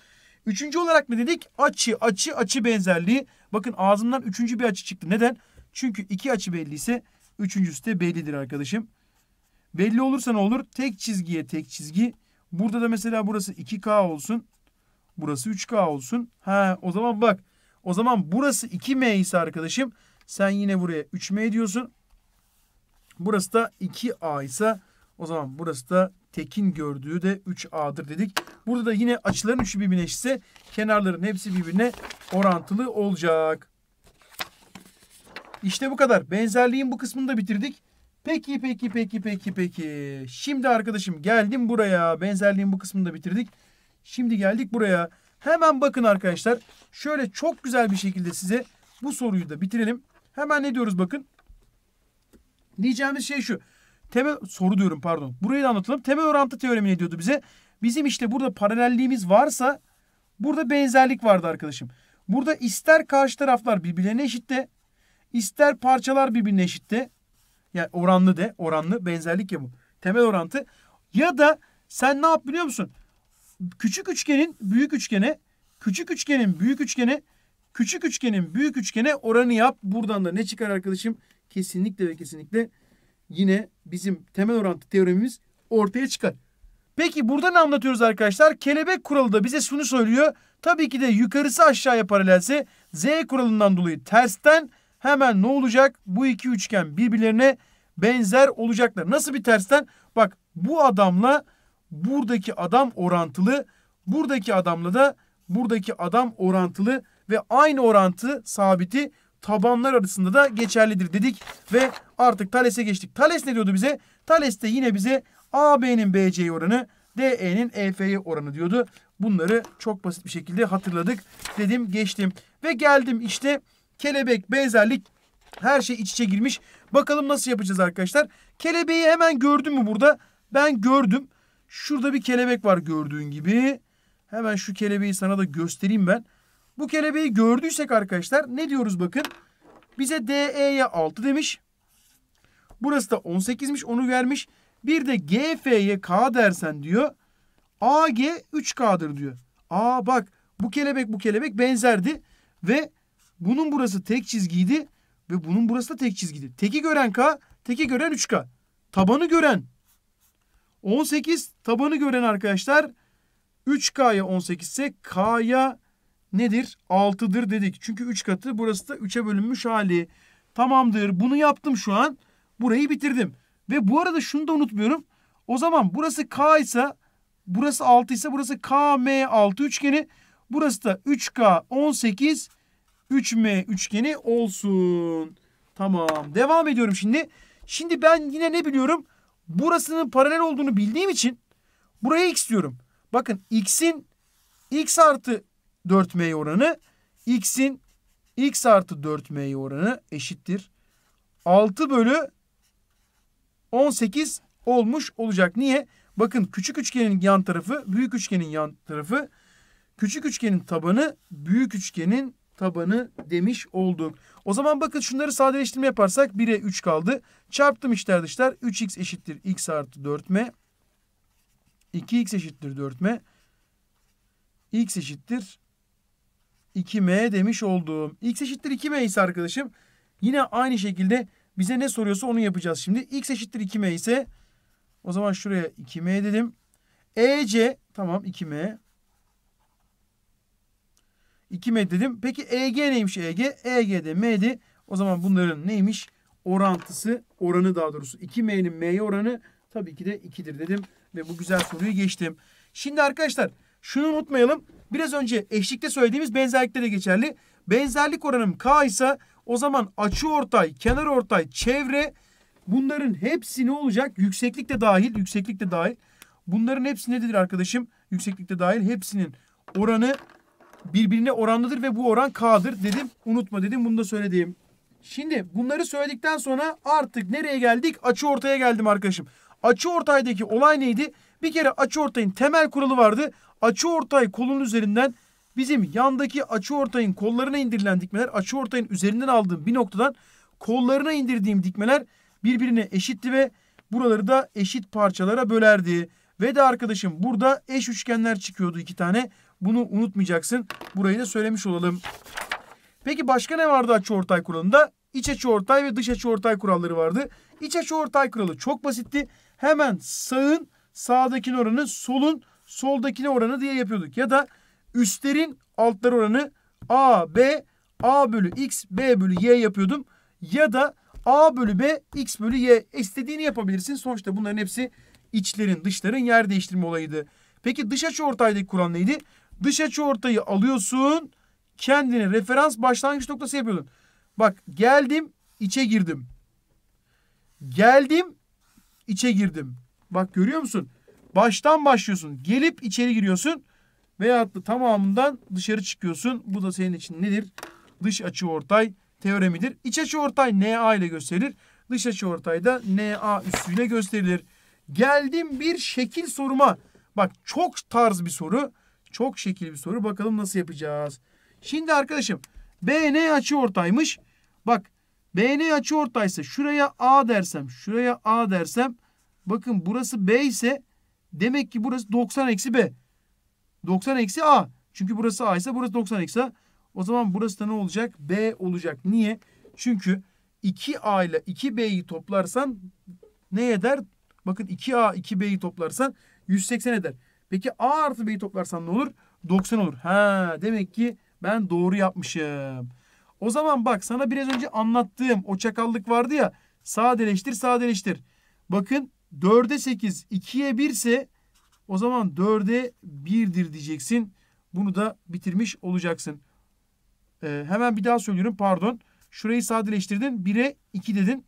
Üçüncü olarak ne dedik? Açı, açı, açı benzerliği. Bakın ağzımdan üçüncü bir açı çıktı. Neden? Çünkü iki açı belliyse üçüncüsü de bellidir arkadaşım. Belli olursa ne olur? Tek çizgiye tek çizgi. Burada da mesela burası 2K olsun. Burası 3K olsun. Ha o zaman bak o zaman burası 2M ise arkadaşım sen yine buraya 3M diyorsun. Burası da 2A ise o zaman burası da tekin gördüğü de 3A'dır dedik. Burada da yine açıların üçü birbirine eşitse kenarların hepsi birbirine orantılı olacak. İşte bu kadar. Benzerliğin bu kısmını da bitirdik. Peki peki peki peki peki. Şimdi arkadaşım geldim buraya. Benzerliğin bu kısmını da bitirdik. Şimdi geldik buraya. Hemen bakın arkadaşlar. Şöyle çok güzel bir şekilde size bu soruyu da bitirelim. Hemen ne diyoruz bakın. Diyeceğimiz şey şu. Temel soru diyorum pardon. Burayı da anlatalım. Temel orantı teoremi ne diyordu bize? Bizim işte burada paralelliğimiz varsa burada benzerlik vardı arkadaşım. Burada ister karşı taraflar birbirlerine eşitte, ister parçalar birbirine eşitte. Yani oranlı de, oranlı benzerlik ya bu. Temel orantı. Ya da sen ne yap biliyor musun? küçük üçgenin büyük üçgene, küçük üçgenin büyük üçgene, küçük üçgenin büyük üçgene oranı yap. Buradan da ne çıkar arkadaşım? Kesinlikle ve kesinlikle yine bizim temel orantı teoremimiz ortaya çıkar. Peki burada ne anlatıyoruz arkadaşlar? Kelebek kuralı da bize şunu söylüyor. Tabii ki de yukarısı aşağıya paralelse Z kuralından dolayı tersten hemen ne olacak? Bu iki üçgen birbirlerine benzer olacaklar. Nasıl bir tersten? Bak bu adamla buradaki adam orantılı, buradaki adamla da buradaki adam orantılı ve aynı orantı sabiti tabanlar arasında da geçerlidir dedik ve artık Thales'e geçtik. Thales ne diyordu bize? Thales de yine bize AB'nin BC oranı, DE'nin EF'ye oranı diyordu. Bunları çok basit bir şekilde hatırladık. Dedim geçtim ve geldim işte kelebek benzerlik her şey iç içe girmiş. Bakalım nasıl yapacağız arkadaşlar. Kelebeği hemen gördün mü burada? Ben gördüm. Şurada bir kelebek var gördüğün gibi. Hemen şu kelebeği sana da göstereyim ben. Bu kelebeği gördüysek arkadaşlar ne diyoruz bakın. Bize DE'ye 6 demiş. Burası da 18'miş onu vermiş. Bir de GF'ye K dersen diyor. AG 3K'dır diyor. Aa bak bu kelebek bu kelebek benzerdi. Ve bunun burası tek çizgiydi. Ve bunun burası da tek çizgiydi. Teki gören K, teki gören 3K. Tabanı gören 18 tabanı gören arkadaşlar 3K'ya 18 ise K'ya nedir? 6'dır dedik. Çünkü 3 katı burası da 3'e bölünmüş hali. Tamamdır bunu yaptım şu an. Burayı bitirdim. Ve bu arada şunu da unutmuyorum. O zaman burası K ise burası 6 ise burası KM6 üçgeni. Burası da 3K 18 3M üçgeni olsun. Tamam. Devam ediyorum şimdi. Şimdi ben yine ne biliyorum? burasının paralel olduğunu bildiğim için buraya x diyorum. Bakın x'in x artı 4m oranı x'in x artı 4m oranı eşittir. 6 bölü 18 olmuş olacak. Niye? Bakın küçük üçgenin yan tarafı, büyük üçgenin yan tarafı. Küçük üçgenin tabanı, büyük üçgenin tabanı demiş olduk. O zaman bakın şunları sadeleştirme yaparsak 1'e 3 kaldı. Çarptım işler dışlar. 3x eşittir x artı 4m. 2x eşittir 4m. x eşittir 2m demiş oldum. x eşittir 2m ise arkadaşım yine aynı şekilde bize ne soruyorsa onu yapacağız şimdi. x eşittir 2m ise o zaman şuraya 2m dedim. ec tamam 2m 2 med dedim. Peki EG neymiş EG? EG'de M'di. O zaman bunların neymiş? Orantısı, oranı daha doğrusu. 2M'nin M'ye oranı tabii ki de 2'dir dedim. Ve bu güzel soruyu geçtim. Şimdi arkadaşlar şunu unutmayalım. Biraz önce eşlikte söylediğimiz benzerlikte de geçerli. Benzerlik oranım K ise o zaman açı ortay, kenar ortay, çevre bunların hepsi ne olacak? Yükseklik de dahil, yükseklik de dahil. Bunların hepsi nedir arkadaşım? Yükseklikte dahil hepsinin oranı birbirine oranlıdır ve bu oran K'dır dedim. Unutma dedim bunu da söylediğim. Şimdi bunları söyledikten sonra artık nereye geldik? Açı ortaya geldim arkadaşım. Açı ortaydaki olay neydi? Bir kere açı ortayın temel kuralı vardı. Açı ortay kolun üzerinden bizim yandaki açı ortayın kollarına indirilen dikmeler açı ortayın üzerinden aldığım bir noktadan kollarına indirdiğim dikmeler birbirine eşitti ve buraları da eşit parçalara bölerdi. Ve de arkadaşım burada eş üçgenler çıkıyordu iki tane. Bunu unutmayacaksın. Burayı da söylemiş olalım. Peki başka ne vardı ortay kuralında? İç ortay ve dış ortay kuralları vardı. İç ortay kuralı çok basitti. Hemen sağın sağdakinin oranı, solun soldakine oranı diye yapıyorduk. Ya da üstlerin altları oranı A, B, A bölü X, B bölü Y yapıyordum. Ya da A bölü B, X bölü Y e, istediğini yapabilirsin. Sonuçta bunların hepsi içlerin, dışların yer değiştirme olayıydı. Peki dış açı ortaydaki kural neydi? Dış açı ortayı alıyorsun. Kendine referans başlangıç noktası yapıyordun. Bak geldim içe girdim. Geldim içe girdim. Bak görüyor musun? Baştan başlıyorsun. Gelip içeri giriyorsun. Veyahut da tamamından dışarı çıkıyorsun. Bu da senin için nedir? Dış açı ortay teoremidir. İç açı ortay NA ile gösterilir. Dış açı ortay da NA üssüyle gösterilir. Geldim bir şekil soruma. Bak çok tarz bir soru. Çok şekil bir soru. Bakalım nasıl yapacağız. Şimdi arkadaşım BN açı ortaymış. Bak BN açı ortaysa şuraya A dersem şuraya A dersem bakın burası B ise demek ki burası 90 eksi B. 90 eksi A. Çünkü burası A ise burası 90 eksi A. O zaman burası da ne olacak? B olacak. Niye? Çünkü 2A ile 2B'yi toplarsan ne eder? Bakın 2A 2B'yi toplarsan 180 eder. Peki A artı B'yi toplarsan ne olur? 90 olur. Ha demek ki ben doğru yapmışım. O zaman bak sana biraz önce anlattığım o çakallık vardı ya. Sadeleştir sadeleştir. Bakın 4'e 8 2'ye 1 ise o zaman 4'e 1'dir diyeceksin. Bunu da bitirmiş olacaksın. Ee, hemen bir daha söylüyorum pardon. Şurayı sadeleştirdin 1'e 2 dedin.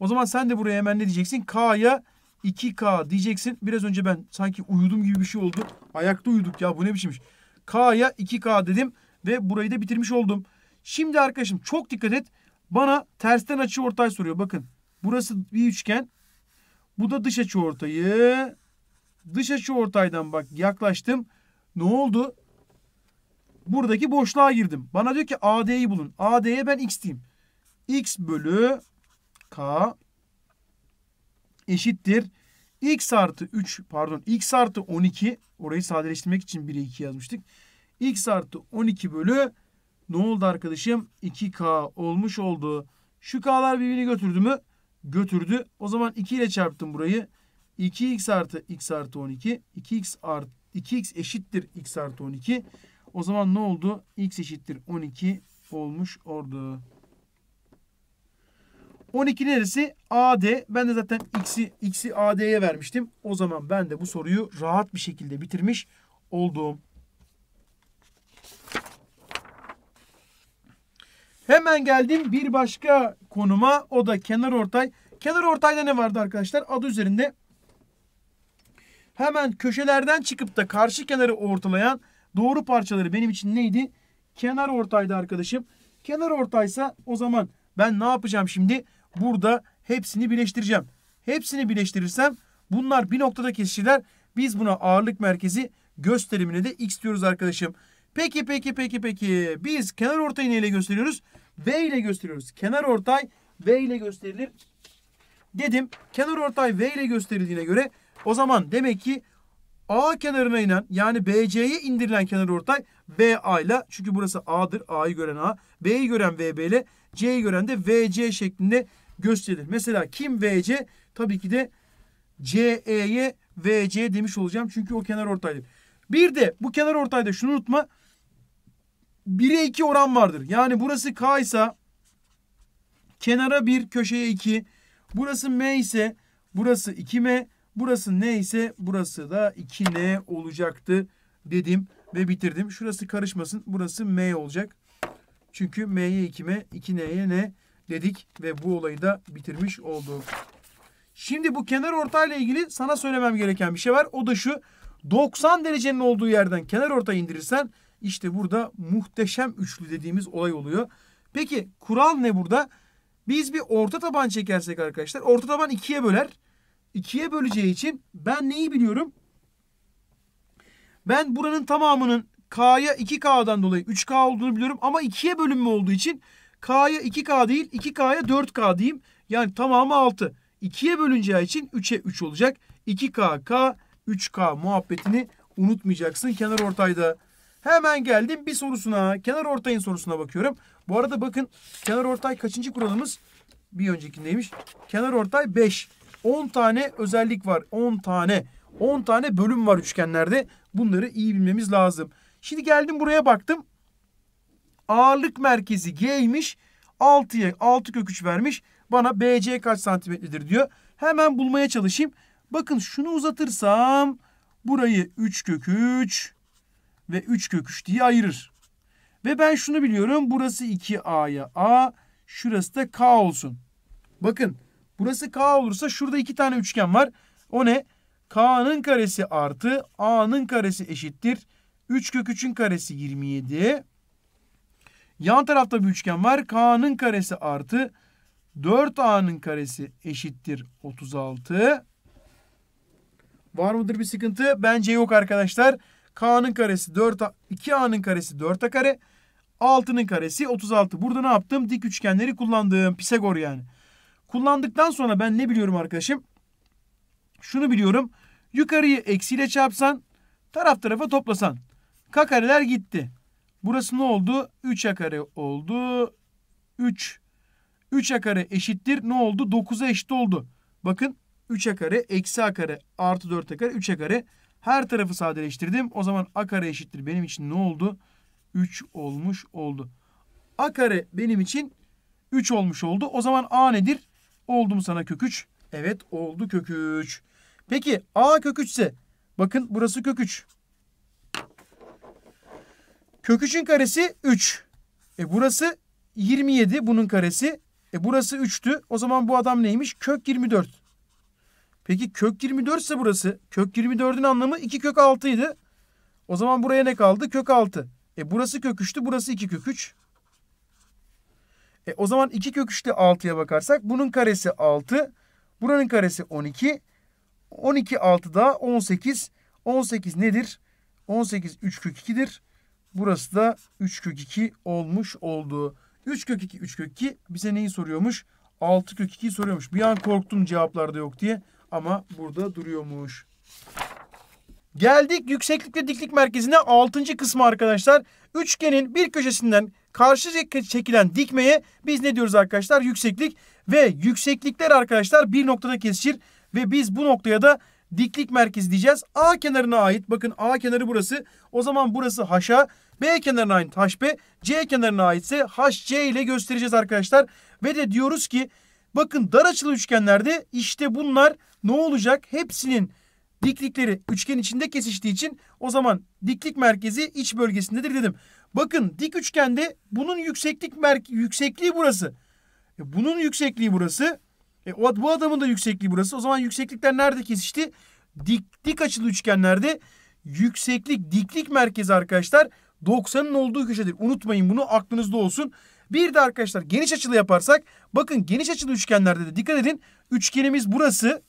O zaman sen de buraya hemen ne diyeceksin? K'ya 2K diyeceksin. Biraz önce ben sanki uyudum gibi bir şey oldu. Ayakta uyuduk ya bu ne biçimmiş. K'ya 2K dedim ve burayı da bitirmiş oldum. Şimdi arkadaşım çok dikkat et. Bana tersten açı ortay soruyor. Bakın burası bir üçgen. Bu da dış açı ortayı. Dış açı ortaydan bak yaklaştım. Ne oldu? Buradaki boşluğa girdim. Bana diyor ki AD'yi bulun. AD'ye ben X diyeyim. X bölü K eşittir. X artı 3 pardon X artı 12 orayı sadeleştirmek için 1'e 2 yazmıştık. X artı 12 bölü ne oldu arkadaşım? 2K olmuş oldu. Şu K'lar birbirini götürdü mü? Götürdü. O zaman 2 ile çarptım burayı. 2x artı x artı 12. 2x artı 2x eşittir x artı 12. O zaman ne oldu? x eşittir 12 olmuş oldu. 12 neresi? AD. Ben de zaten x'i x'i AD'ye vermiştim. O zaman ben de bu soruyu rahat bir şekilde bitirmiş oldum. Hemen geldim bir başka konuma. O da kenar ortay. Kenar ortayda ne vardı arkadaşlar? Adı üzerinde hemen köşelerden çıkıp da karşı kenarı ortalayan doğru parçaları benim için neydi? Kenar ortaydı arkadaşım. Kenar ortaysa o zaman ben ne yapacağım şimdi? burada hepsini birleştireceğim. Hepsini birleştirirsem bunlar bir noktada kesişirler. Biz buna ağırlık merkezi gösterimine de x diyoruz arkadaşım. Peki peki peki peki biz kenar ortayı neyle gösteriyoruz? V ile gösteriyoruz. Kenar ortay V ile gösterilir. Dedim kenar ortay V ile gösterildiğine göre o zaman demek ki A kenarına inen yani BC'ye indirilen kenar ortay BA ile çünkü burası A'dır A'yı gören A B'yi gören VB ile C'yi gören de VC şeklinde Gösterilir. Mesela kim VC? Tabii ki de CE'ye VC demiş olacağım. Çünkü o kenar ortaydır. Bir de bu kenar ortayda şunu unutma. 1'e 2 oran vardır. Yani burası K ise kenara 1, köşeye 2. Burası M ise burası 2M. Burası N ise burası da 2N olacaktı dedim ve bitirdim. Şurası karışmasın. Burası M olacak. Çünkü M'ye 2M, 2N'ye N dedik ve bu olayı da bitirmiş olduk. Şimdi bu kenar orta ile ilgili sana söylemem gereken bir şey var. O da şu 90 derecenin olduğu yerden kenar orta indirirsen işte burada muhteşem üçlü dediğimiz olay oluyor. Peki kural ne burada? Biz bir orta taban çekersek arkadaşlar orta taban ikiye böler. İkiye böleceği için ben neyi biliyorum? Ben buranın tamamının K'ya 2K'dan dolayı 3K olduğunu biliyorum ama 2'ye bölünme olduğu için K'ya 2K değil 2K'ya 4K diyeyim. Yani tamamı 6. 2'ye bölüneceği için 3'e 3 olacak. 2K K 3K muhabbetini unutmayacaksın kenar ortayda. Hemen geldim bir sorusuna. Kenar ortayın sorusuna bakıyorum. Bu arada bakın kenar ortay kaçıncı kuralımız? Bir öncekindeymiş. Kenar ortay 5. 10 tane özellik var. 10 tane. 10 tane bölüm var üçgenlerde. Bunları iyi bilmemiz lazım. Şimdi geldim buraya baktım. Ağırlık merkezi G'ymiş. 6'ya 6 kök 3 vermiş. Bana BC kaç santimetredir diyor. Hemen bulmaya çalışayım. Bakın şunu uzatırsam burayı 3 kök 3 ve 3 kök 3 diye ayırır. Ve ben şunu biliyorum. Burası 2A'ya A. Şurası da K olsun. Bakın burası K olursa şurada iki tane üçgen var. O ne? K'nın karesi artı A'nın karesi eşittir. 3 kök 3'ün karesi 27. Yan tarafta bir üçgen var. K'nın karesi artı 4A'nın karesi eşittir 36. Var mıdır bir sıkıntı? Bence yok arkadaşlar. K'nın karesi 4 a, 2A'nın karesi 4A kare. 6'nın karesi 36. Burada ne yaptım? Dik üçgenleri kullandığım Pisagor yani. Kullandıktan sonra ben ne biliyorum arkadaşım? Şunu biliyorum. Yukarıyı eksiyle çarpsan, taraf tarafa toplasan. K kareler gitti. Burası ne oldu? 3a kare oldu. 3. 3a kare eşittir. Ne oldu? 9'a eşit oldu. Bakın 3a kare eksi a kare artı 4a kare 3a kare. Her tarafı sadeleştirdim. O zaman a kare eşittir. Benim için ne oldu? 3 olmuş oldu. a kare benim için 3 olmuş oldu. O zaman a nedir? Oldu mu sana kök 3? Evet oldu kök 3. Peki a kök 3 ise bakın burası kök 3. Kök 3'ün karesi 3. E burası 27 bunun karesi. E burası 3'tü. O zaman bu adam neymiş? Kök 24. Peki kök 24 ise burası. Kök 24'ün anlamı 2 kök 6 idi. O zaman buraya ne kaldı? Kök 6. E burası kök 3'tü. Burası 2 kök 3. E o zaman 2 kök 3'te 6'ya bakarsak bunun karesi 6. Buranın karesi 12. 12 6 daha 18. 18 nedir? 18 3 kök 2'dir. Burası da 3 kök 2 olmuş oldu. 3 kök 2, 3 kök 2 bize neyi soruyormuş? 6 kök 2'yi soruyormuş. Bir an korktum cevaplarda yok diye ama burada duruyormuş. Geldik yükseklikle diklik merkezine 6. kısmı arkadaşlar. Üçgenin bir köşesinden karşı çekilen dikmeye biz ne diyoruz arkadaşlar? Yükseklik ve yükseklikler arkadaşlar bir noktada kesişir ve biz bu noktaya da diklik merkezi diyeceğiz. A kenarına ait bakın A kenarı burası. O zaman burası haşa B kenarına ait HB, C kenarına aitse HC ile göstereceğiz arkadaşlar. Ve de diyoruz ki bakın dar açılı üçgenlerde işte bunlar ne olacak? Hepsinin diklikleri üçgen içinde kesiştiği için o zaman diklik merkezi iç bölgesindedir dedim. Bakın dik üçgende bunun yükseklik yüksekliği burası. E, bunun yüksekliği burası. E, o, bu adamın da yüksekliği burası. O zaman yükseklikler nerede kesişti? Dik, dik açılı üçgenlerde yükseklik diklik merkezi arkadaşlar 90'ın olduğu köşedir. Unutmayın bunu aklınızda olsun. Bir de arkadaşlar geniş açılı yaparsak bakın geniş açılı üçgenlerde de dikkat edin. Üçgenimiz burası.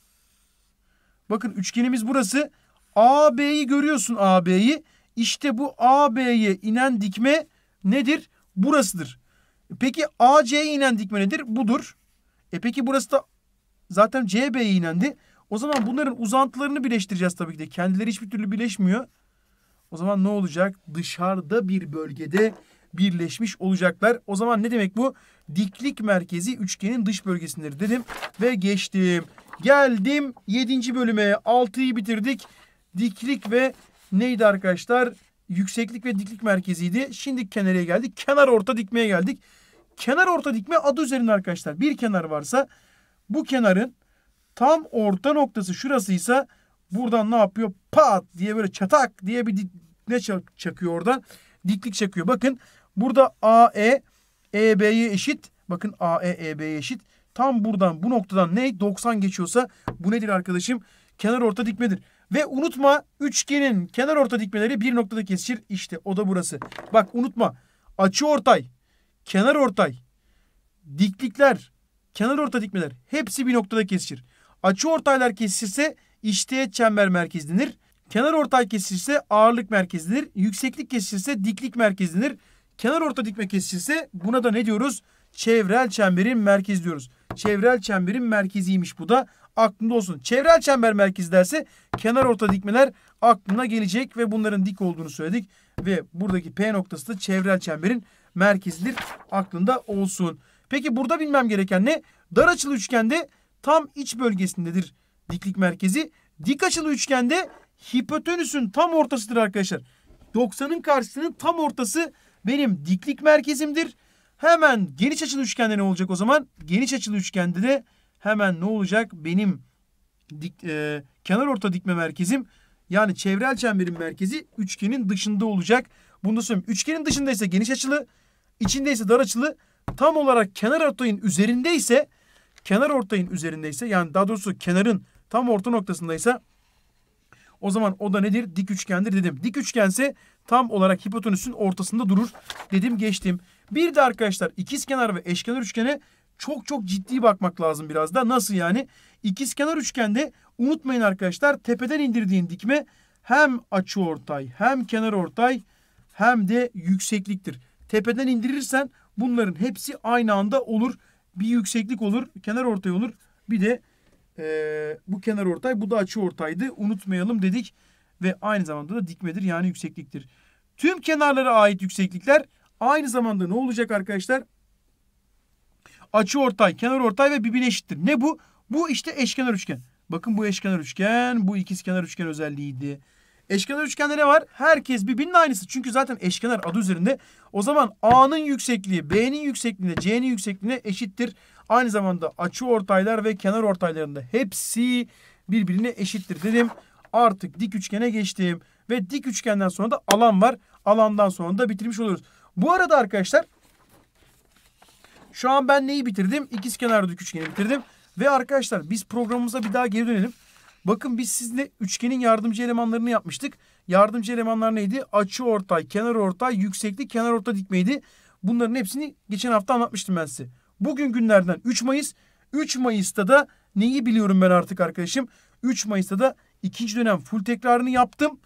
Bakın üçgenimiz burası. AB'yi görüyorsun AB'yi. İşte bu AB'ye inen dikme nedir? Burasıdır. Peki AC'ye inen dikme nedir? Budur. E peki burası da zaten CB'ye inendi. O zaman bunların uzantılarını birleştireceğiz tabii ki de. Kendileri hiçbir türlü birleşmiyor. O zaman ne olacak? Dışarıda bir bölgede birleşmiş olacaklar. O zaman ne demek bu? Diklik merkezi üçgenin dış bölgesindir dedim ve geçtim. Geldim 7. bölüme 6'yı bitirdik. Diklik ve neydi arkadaşlar? Yükseklik ve diklik merkeziydi. Şimdi kenara geldik. Kenar orta dikmeye geldik. Kenar orta dikme adı üzerinde arkadaşlar. Bir kenar varsa bu kenarın tam orta noktası şurasıysa Buradan ne yapıyor? Pat diye böyle çatak diye bir ne çakıyor oradan? Diklik çakıyor. Bakın burada AE EB'ye eşit. Bakın AE EB'ye eşit. Tam buradan bu noktadan ne 90 geçiyorsa bu nedir arkadaşım? Kenar orta dikmedir. Ve unutma üçgenin kenar orta dikmeleri bir noktada kesişir. İşte o da burası. Bak unutma açı ortay, kenar ortay, diklikler, kenar orta dikmeler hepsi bir noktada kesişir. Açı ortaylar kesişirse işteğet çember merkezi Kenar ortay kesişirse ağırlık merkezi Yükseklik kesişirse diklik merkezi Kenar orta dikme kesişirse buna da ne diyoruz? Çevrel çemberin merkezi diyoruz. Çevrel çemberin merkeziymiş bu da aklında olsun. Çevrel çember merkezi derse kenar orta dikmeler aklına gelecek ve bunların dik olduğunu söyledik. Ve buradaki P noktası da çevrel çemberin merkezidir. Aklında olsun. Peki burada bilmem gereken ne? Dar açılı üçgende tam iç bölgesindedir diklik merkezi. Dik açılı üçgende hipotenüsün tam ortasıdır arkadaşlar. 90'ın karşısının tam ortası benim diklik merkezimdir. Hemen geniş açılı üçgende ne olacak o zaman? Geniş açılı üçgende de hemen ne olacak? Benim dik, e, kenar orta dikme merkezim yani çevrel çemberin merkezi üçgenin dışında olacak. Bunu da söyleyeyim. Üçgenin dışında ise geniş açılı, içinde ise dar açılı. Tam olarak kenar ortayın üzerinde ise kenar ortayın üzerinde ise yani daha doğrusu kenarın Tam orta noktasındaysa, o zaman o da nedir? Dik üçgendir dedim. Dik üçgense tam olarak hipotenüsün ortasında durur dedim geçtim. Bir de arkadaşlar ikizkenar ve eşkenar üçgene çok çok ciddi bakmak lazım biraz da. Nasıl yani? İkizkenar üçgende unutmayın arkadaşlar tepeden indirdiğin dikme hem açı ortay hem kenar ortay hem de yüksekliktir. Tepeden indirirsen bunların hepsi aynı anda olur. Bir yükseklik olur, kenar ortay olur, bir de e, bu kenar ortay bu da açı ortaydı. Unutmayalım dedik. Ve aynı zamanda da dikmedir yani yüksekliktir. Tüm kenarlara ait yükseklikler aynı zamanda ne olacak arkadaşlar? Açı ortay, kenar ortay ve birbirine eşittir. Ne bu? Bu işte eşkenar üçgen. Bakın bu eşkenar üçgen, bu ikizkenar üçgen özelliğiydi. Eşkenar üçgende ne var? Herkes birbirinin aynısı. Çünkü zaten eşkenar adı üzerinde. O zaman A'nın yüksekliği B'nin yüksekliğine, C'nin yüksekliğine eşittir. Aynı zamanda açı ortaylar ve kenar ortaylarında hepsi birbirine eşittir dedim. Artık dik üçgene geçtim. Ve dik üçgenden sonra da alan var. Alandan sonra da bitirmiş oluyoruz. Bu arada arkadaşlar şu an ben neyi bitirdim? İkiz kenarlı dik üçgeni bitirdim. Ve arkadaşlar biz programımıza bir daha geri dönelim. Bakın biz sizinle üçgenin yardımcı elemanlarını yapmıştık. Yardımcı elemanlar neydi? Açı ortay, kenar ortay, yükseklik, kenar orta dikmeydi. Bunların hepsini geçen hafta anlatmıştım ben size. Bugün günlerden 3 Mayıs. 3 Mayıs'ta da neyi biliyorum ben artık arkadaşım? 3 Mayıs'ta da ikinci dönem full tekrarını yaptım.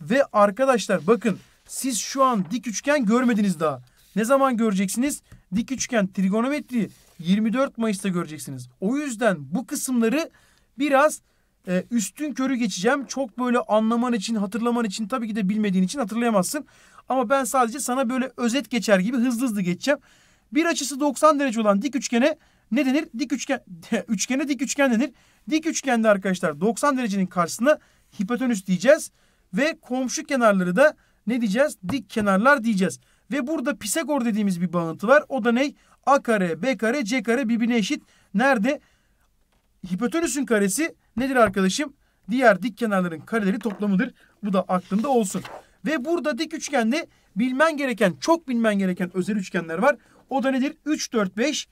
Ve arkadaşlar bakın siz şu an dik üçgen görmediniz daha. Ne zaman göreceksiniz? Dik üçgen trigonometri 24 Mayıs'ta göreceksiniz. O yüzden bu kısımları biraz e, üstün körü geçeceğim. Çok böyle anlaman için, hatırlaman için tabii ki de bilmediğin için hatırlayamazsın. Ama ben sadece sana böyle özet geçer gibi hızlı hızlı geçeceğim. Bir açısı 90 derece olan dik üçgene ne denir? Dik üçgen üçgene dik üçgen denir. Dik üçgende arkadaşlar 90 derecenin karşısına hipotenüs diyeceğiz ve komşu kenarları da ne diyeceğiz? Dik kenarlar diyeceğiz. Ve burada Pisagor dediğimiz bir bağıntı var. O da ne? A kare, B kare, C kare birbirine eşit. Nerede? Hipotenüsün karesi nedir arkadaşım? Diğer dik kenarların kareleri toplamıdır. Bu da aklında olsun. Ve burada dik üçgende bilmen gereken, çok bilmen gereken özel üçgenler var. O da nedir? 3, 4, 5,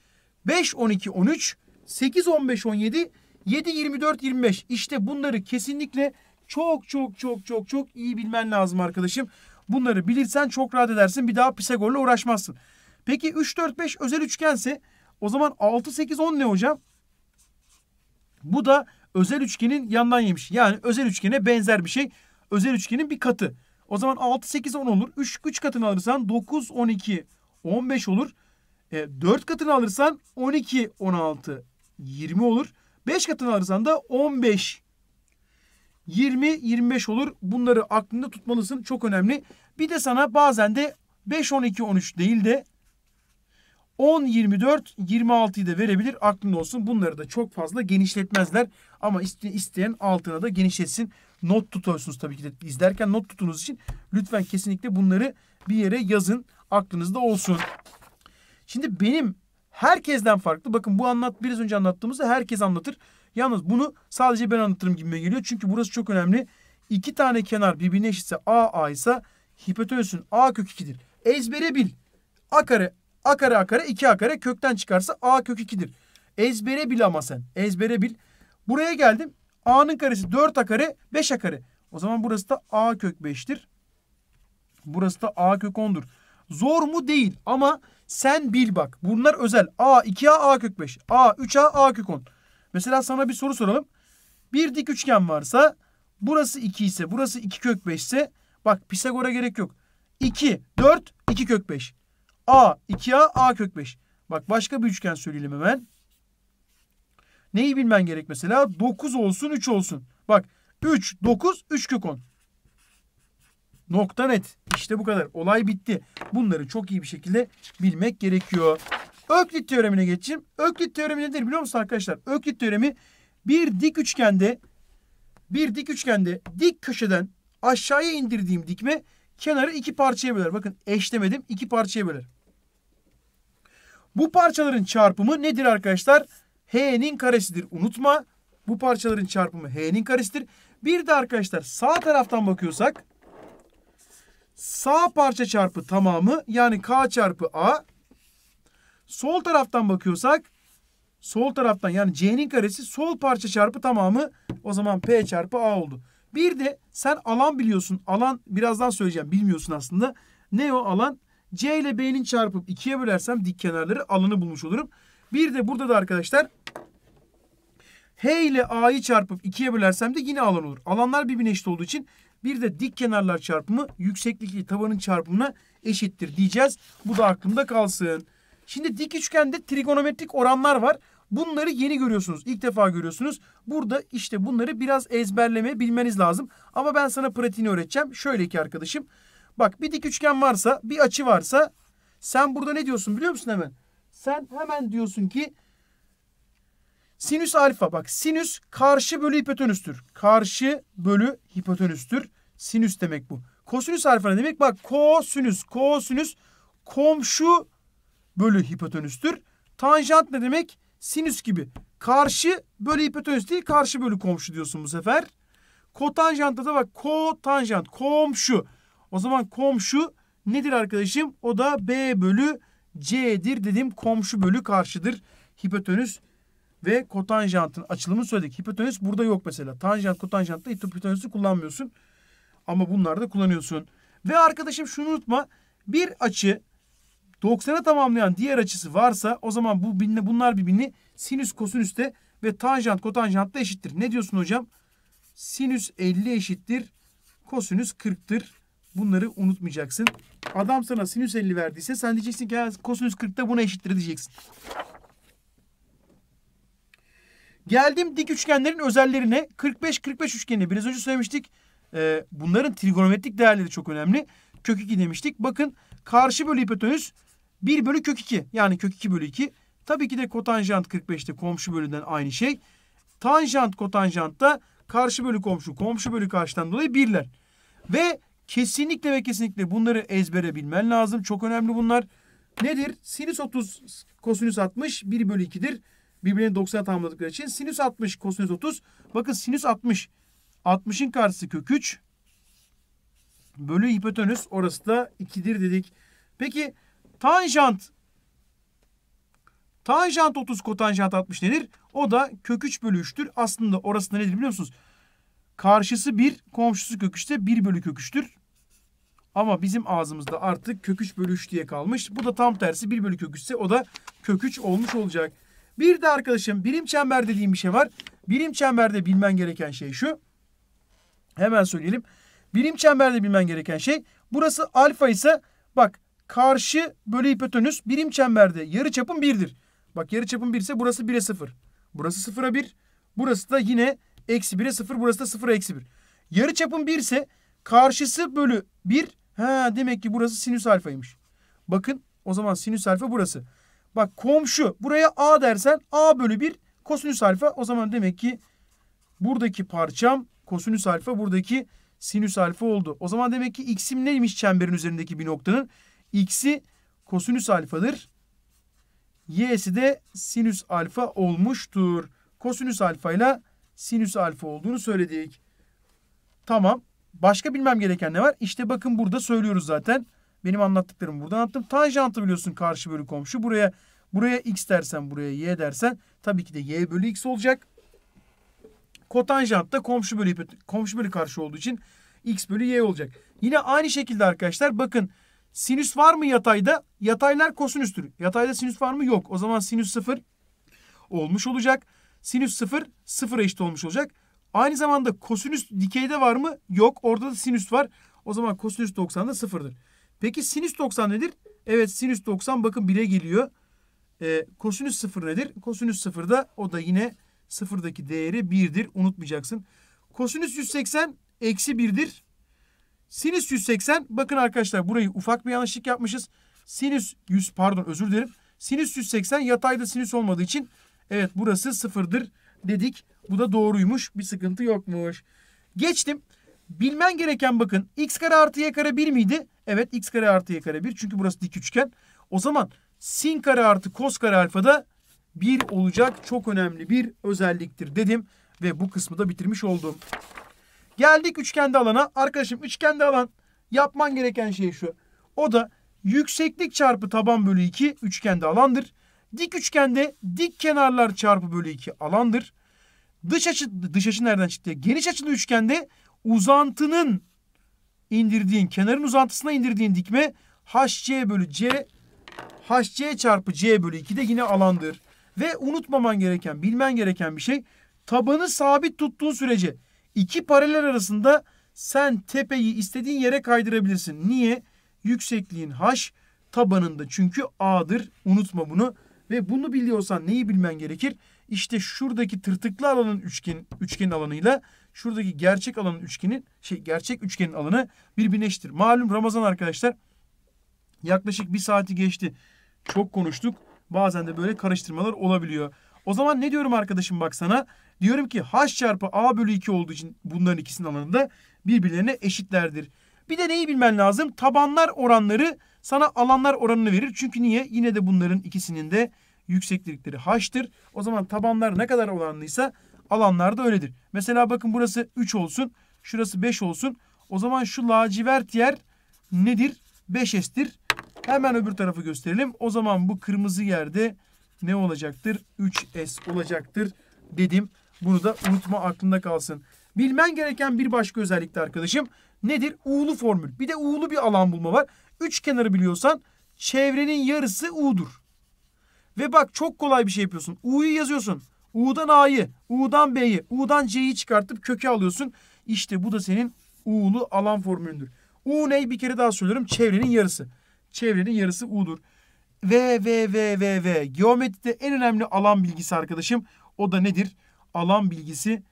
5, 12, 13, 8, 15, 17, 7, 24, 25. İşte bunları kesinlikle çok çok çok çok çok iyi bilmen lazım arkadaşım. Bunları bilirsen çok rahat edersin. Bir daha Pisagor'la uğraşmazsın. Peki 3, 4, 5 özel üçgense o zaman 6, 8, 10 ne hocam? Bu da özel üçgenin yandan yemiş. Yani özel üçgene benzer bir şey. Özel üçgenin bir katı. O zaman 6, 8, 10 olur. 3, 3 katını alırsan 9, 12, 15 olur. E, 4 katını alırsan 12, 16, 20 olur. 5 katını alırsan da 15, 20, 25 olur. Bunları aklında tutmalısın. Çok önemli. Bir de sana bazen de 5, 12, 13 değil de 10, 24, 26'yı da verebilir. Aklında olsun. Bunları da çok fazla genişletmezler. Ama isteyen altına da genişletsin. Not tutuyorsunuz tabii ki de izlerken not tutunuz için. Lütfen kesinlikle bunları bir yere yazın. Aklınızda olsun. Şimdi benim herkesten farklı. Bakın bu anlat biraz önce anlattığımızda herkes anlatır. Yalnız bunu sadece ben anlatırım gibi geliyor. Çünkü burası çok önemli. İki tane kenar birbirine eşitse A A ise hipotenüsün A kök 2'dir. Ezbere bil. A kare A kare A kare 2 A kare kökten çıkarsa A kök 2'dir. Ezbere bil ama sen. Ezbere bil. Buraya geldim. A'nın karesi 4 A kare 5 A kare. O zaman burası da A kök 5'tir. Burası da A kök 10'dur. Zor mu? Değil. Ama sen bil bak. Bunlar özel. A 2A A kök 5. A 3A A kök 10. Mesela sana bir soru soralım. Bir dik üçgen varsa burası 2 ise burası 2 kök 5 ise bak Pisagor'a gerek yok. 2 4 2 kök 5. A 2A A kök 5. Bak başka bir üçgen söyleyelim hemen. Neyi bilmen gerek mesela? 9 olsun 3 olsun. Bak 3 9 3 kök 10. Nokta net. İşte bu kadar. Olay bitti. Bunları çok iyi bir şekilde bilmek gerekiyor. Öklit teoremine geçeyim. Öklit teoremi nedir biliyor musunuz arkadaşlar? Öklit teoremi bir dik üçgende bir dik üçgende dik köşeden aşağıya indirdiğim dikme kenarı iki parçaya böler. Bakın eşlemedim. iki parçaya böler. Bu parçaların çarpımı nedir arkadaşlar? H'nin karesidir. Unutma. Bu parçaların çarpımı H'nin karesidir. Bir de arkadaşlar sağ taraftan bakıyorsak Sağ parça çarpı tamamı yani K çarpı A. Sol taraftan bakıyorsak sol taraftan yani C'nin karesi sol parça çarpı tamamı o zaman P çarpı A oldu. Bir de sen alan biliyorsun. Alan birazdan söyleyeceğim bilmiyorsun aslında. Ne o alan? C ile B'nin çarpıp ikiye bölersem dik kenarları alanı bulmuş olurum. Bir de burada da arkadaşlar H ile A'yı çarpıp ikiye bölersem de yine alan olur. Alanlar birbirine eşit olduğu için bir de dik kenarlar çarpımı yükseklikli tavanın çarpımına eşittir diyeceğiz. Bu da aklımda kalsın. Şimdi dik üçgende trigonometrik oranlar var. Bunları yeni görüyorsunuz. İlk defa görüyorsunuz. Burada işte bunları biraz ezberleme bilmeniz lazım. Ama ben sana pratiğini öğreteceğim. Şöyle ki arkadaşım. Bak bir dik üçgen varsa bir açı varsa sen burada ne diyorsun biliyor musun hemen? Sen hemen diyorsun ki sinüs alfa bak sinüs karşı bölü hipotenüstür. Karşı bölü hipotenüstür. Sinüs demek bu. Kosinüs harfi ne demek? Bak kosinüs, kosinüs komşu bölü hipotenüstür. Tanjant ne demek? Sinüs gibi. Karşı bölü hipotenüs değil, karşı bölü komşu diyorsun bu sefer. Kotanjantta da bak kotanjant, komşu. O zaman komşu nedir arkadaşım? O da B bölü C'dir dedim. Komşu bölü karşıdır. Hipotenüs ve kotanjantın açılımını söyledik. Hipotenüs burada yok mesela. Tanjant, kotanjantta hipotenüsü kullanmıyorsun. Ama bunları da kullanıyorsun. Ve arkadaşım şunu unutma. Bir açı 90'a tamamlayan diğer açısı varsa o zaman bu binle bunlar birbirini sinüs kosinüste ve tanjant kotanjantta eşittir. Ne diyorsun hocam? Sinüs 50 eşittir. Kosinüs 40'tır. Bunları unutmayacaksın. Adam sana sinüs 50 verdiyse sen diyeceksin ki kosinüs 40'ta buna eşittir diyeceksin. Geldim dik üçgenlerin özelliklerine 45-45 üçgeni biraz önce söylemiştik. E, bunların trigonometrik değerleri çok önemli. Kök 2 demiştik. Bakın karşı bölü hipotenüs 1 bölü kök 2. Yani kök 2 bölü 2. Tabii ki de kotanjant 45'te komşu bölüden aynı şey. Tanjant kotanjant da karşı bölü komşu, komşu bölü karşıdan dolayı birler. Ve kesinlikle ve kesinlikle bunları ezbere bilmen lazım. Çok önemli bunlar. Nedir? Sinüs 30 kosinüs 60 1 bölü 2'dir. Birbirini 90'a tamamladıkları için sinüs 60 kosinüs 30. Bakın sinüs 60 60'ın karşısı kök 3 bölü hipotenüs orası da 2'dir dedik. Peki tanjant tanjant 30 kotanjant 60 nedir? O da kök 3 bölü 3'tür. Aslında orası da nedir biliyor musunuz? Karşısı 1 komşusu kök 3'te 1 bölü kök 3'tür. Ama bizim ağzımızda artık kök 3 bölü 3 diye kalmış. Bu da tam tersi 1 bölü kök 3 ise o da kök 3 olmuş olacak. Bir de arkadaşım birim çember dediğim bir şey var. Birim çemberde bilmen gereken şey şu. Hemen söyleyelim. Birim çemberde bilmen gereken şey. Burası alfa ise bak karşı bölü hipotenüs birim çemberde yarı çapın 1'dir. Bak yarı çapın 1 ise burası 1'e 0. Burası 0'a 1. Burası da yine eksi 1'e 0. Burası da 0'a eksi 1. Yarı çapın 1 ise karşısı bölü 1. Ha demek ki burası sinüs alfaymış. Bakın o zaman sinüs alfa burası. Bak komşu buraya a dersen a bölü 1 kosinüs alfa. O zaman demek ki buradaki parçam kosinüs alfa buradaki sinüs alfa oldu. O zaman demek ki x'im neymiş çemberin üzerindeki bir noktanın? X'i kosinüs alfadır. Y'si de sinüs alfa olmuştur. Kosinüs alfa ile sinüs alfa olduğunu söyledik. Tamam. Başka bilmem gereken ne var? İşte bakın burada söylüyoruz zaten. Benim anlattıklarımı buradan attım. Tanjantı biliyorsun karşı bölü komşu. Buraya buraya x dersen buraya y dersen tabii ki de y bölü x olacak kotanjant da komşu bölü, komşu bölü karşı olduğu için x bölü y olacak. Yine aynı şekilde arkadaşlar bakın sinüs var mı yatayda? Yataylar kosinüstür. Yatayda sinüs var mı? Yok. O zaman sinüs 0 olmuş olacak. Sinüs 0 sıfıra eşit olmuş olacak. Aynı zamanda kosinüs dikeyde var mı? Yok. Orada da sinüs var. O zaman kosinüs 90 da sıfırdır. Peki sinüs 90 nedir? Evet sinüs 90 bakın 1'e geliyor. E, kosinüs 0 nedir? Kosinüs 0 da o da yine Sıfırdaki değeri 1'dir. Unutmayacaksın. Kosinüs 180 eksi 1'dir. Sinüs 180 bakın arkadaşlar burayı ufak bir yanlışlık yapmışız. Sinüs 100 pardon özür dilerim. Sinüs 180 yatayda sinüs olmadığı için evet burası sıfırdır dedik. Bu da doğruymuş. Bir sıkıntı yokmuş. Geçtim. Bilmen gereken bakın x kare artı y kare 1 miydi? Evet x kare artı y kare 1 çünkü burası dik üçgen. O zaman sin kare artı kos kare alfa alfada bir olacak çok önemli bir özelliktir dedim ve bu kısmı da bitirmiş oldum. Geldik üçgende alana. Arkadaşım üçgende alan yapman gereken şey şu. O da yükseklik çarpı taban bölü 2 üçgende alandır. Dik üçgende dik kenarlar çarpı bölü 2 alandır. Dış açı, dış açı nereden çıktı? Geniş açılı üçgende uzantının indirdiğin, kenarın uzantısına indirdiğin dikme HC bölü C, HC çarpı C bölü 2 de yine alandır. Ve unutmaman gereken, bilmen gereken bir şey tabanı sabit tuttuğun sürece iki paralel arasında sen tepeyi istediğin yere kaydırabilirsin. Niye? Yüksekliğin h tabanında çünkü a'dır. Unutma bunu. Ve bunu biliyorsan neyi bilmen gerekir? İşte şuradaki tırtıklı alanın üçgen üçgen alanıyla şuradaki gerçek alanın üçgenin şey gerçek üçgenin alanı birbirineştir. Malum Ramazan arkadaşlar yaklaşık bir saati geçti. Çok konuştuk. Bazen de böyle karıştırmalar olabiliyor. O zaman ne diyorum arkadaşım baksana? Diyorum ki h çarpı a bölü 2 olduğu için bunların ikisinin alanı da birbirlerine eşitlerdir. Bir de neyi bilmen lazım? Tabanlar oranları sana alanlar oranını verir. Çünkü niye? Yine de bunların ikisinin de yükseklikleri h'tır. O zaman tabanlar ne kadar oranlıysa alanlar da öyledir. Mesela bakın burası 3 olsun. Şurası 5 olsun. O zaman şu lacivert yer nedir? 5s'tir. Hemen öbür tarafı gösterelim. O zaman bu kırmızı yerde ne olacaktır? 3S olacaktır dedim. Bunu da unutma aklında kalsın. Bilmen gereken bir başka özellik de arkadaşım nedir? U'lu formül. Bir de U'lu bir alan bulma var. Üç kenarı biliyorsan çevrenin yarısı U'dur. Ve bak çok kolay bir şey yapıyorsun. U'yu yazıyorsun. U'dan A'yı, U'dan B'yi, U'dan C'yi çıkartıp köke alıyorsun. İşte bu da senin U'lu alan formülündür. U ne? Bir kere daha söylüyorum. Çevrenin yarısı çevrenin yarısı U'dur. V, V, V, V, V. Geometride en önemli alan bilgisi arkadaşım. O da nedir? Alan bilgisi,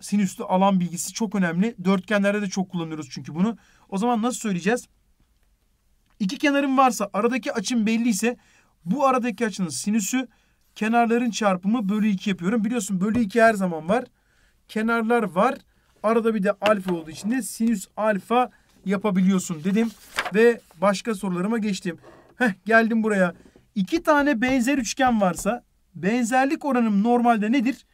sinüslü alan bilgisi çok önemli. Dörtgenlerde de çok kullanıyoruz çünkü bunu. O zaman nasıl söyleyeceğiz? İki kenarım varsa, aradaki açım belliyse bu aradaki açının sinüsü kenarların çarpımı bölü 2 yapıyorum. Biliyorsun bölü 2 her zaman var. Kenarlar var. Arada bir de alfa olduğu için de sinüs alfa yapabiliyorsun dedim ve başka sorularıma geçtim. Heh, geldim buraya. İki tane benzer üçgen varsa benzerlik oranım normalde nedir?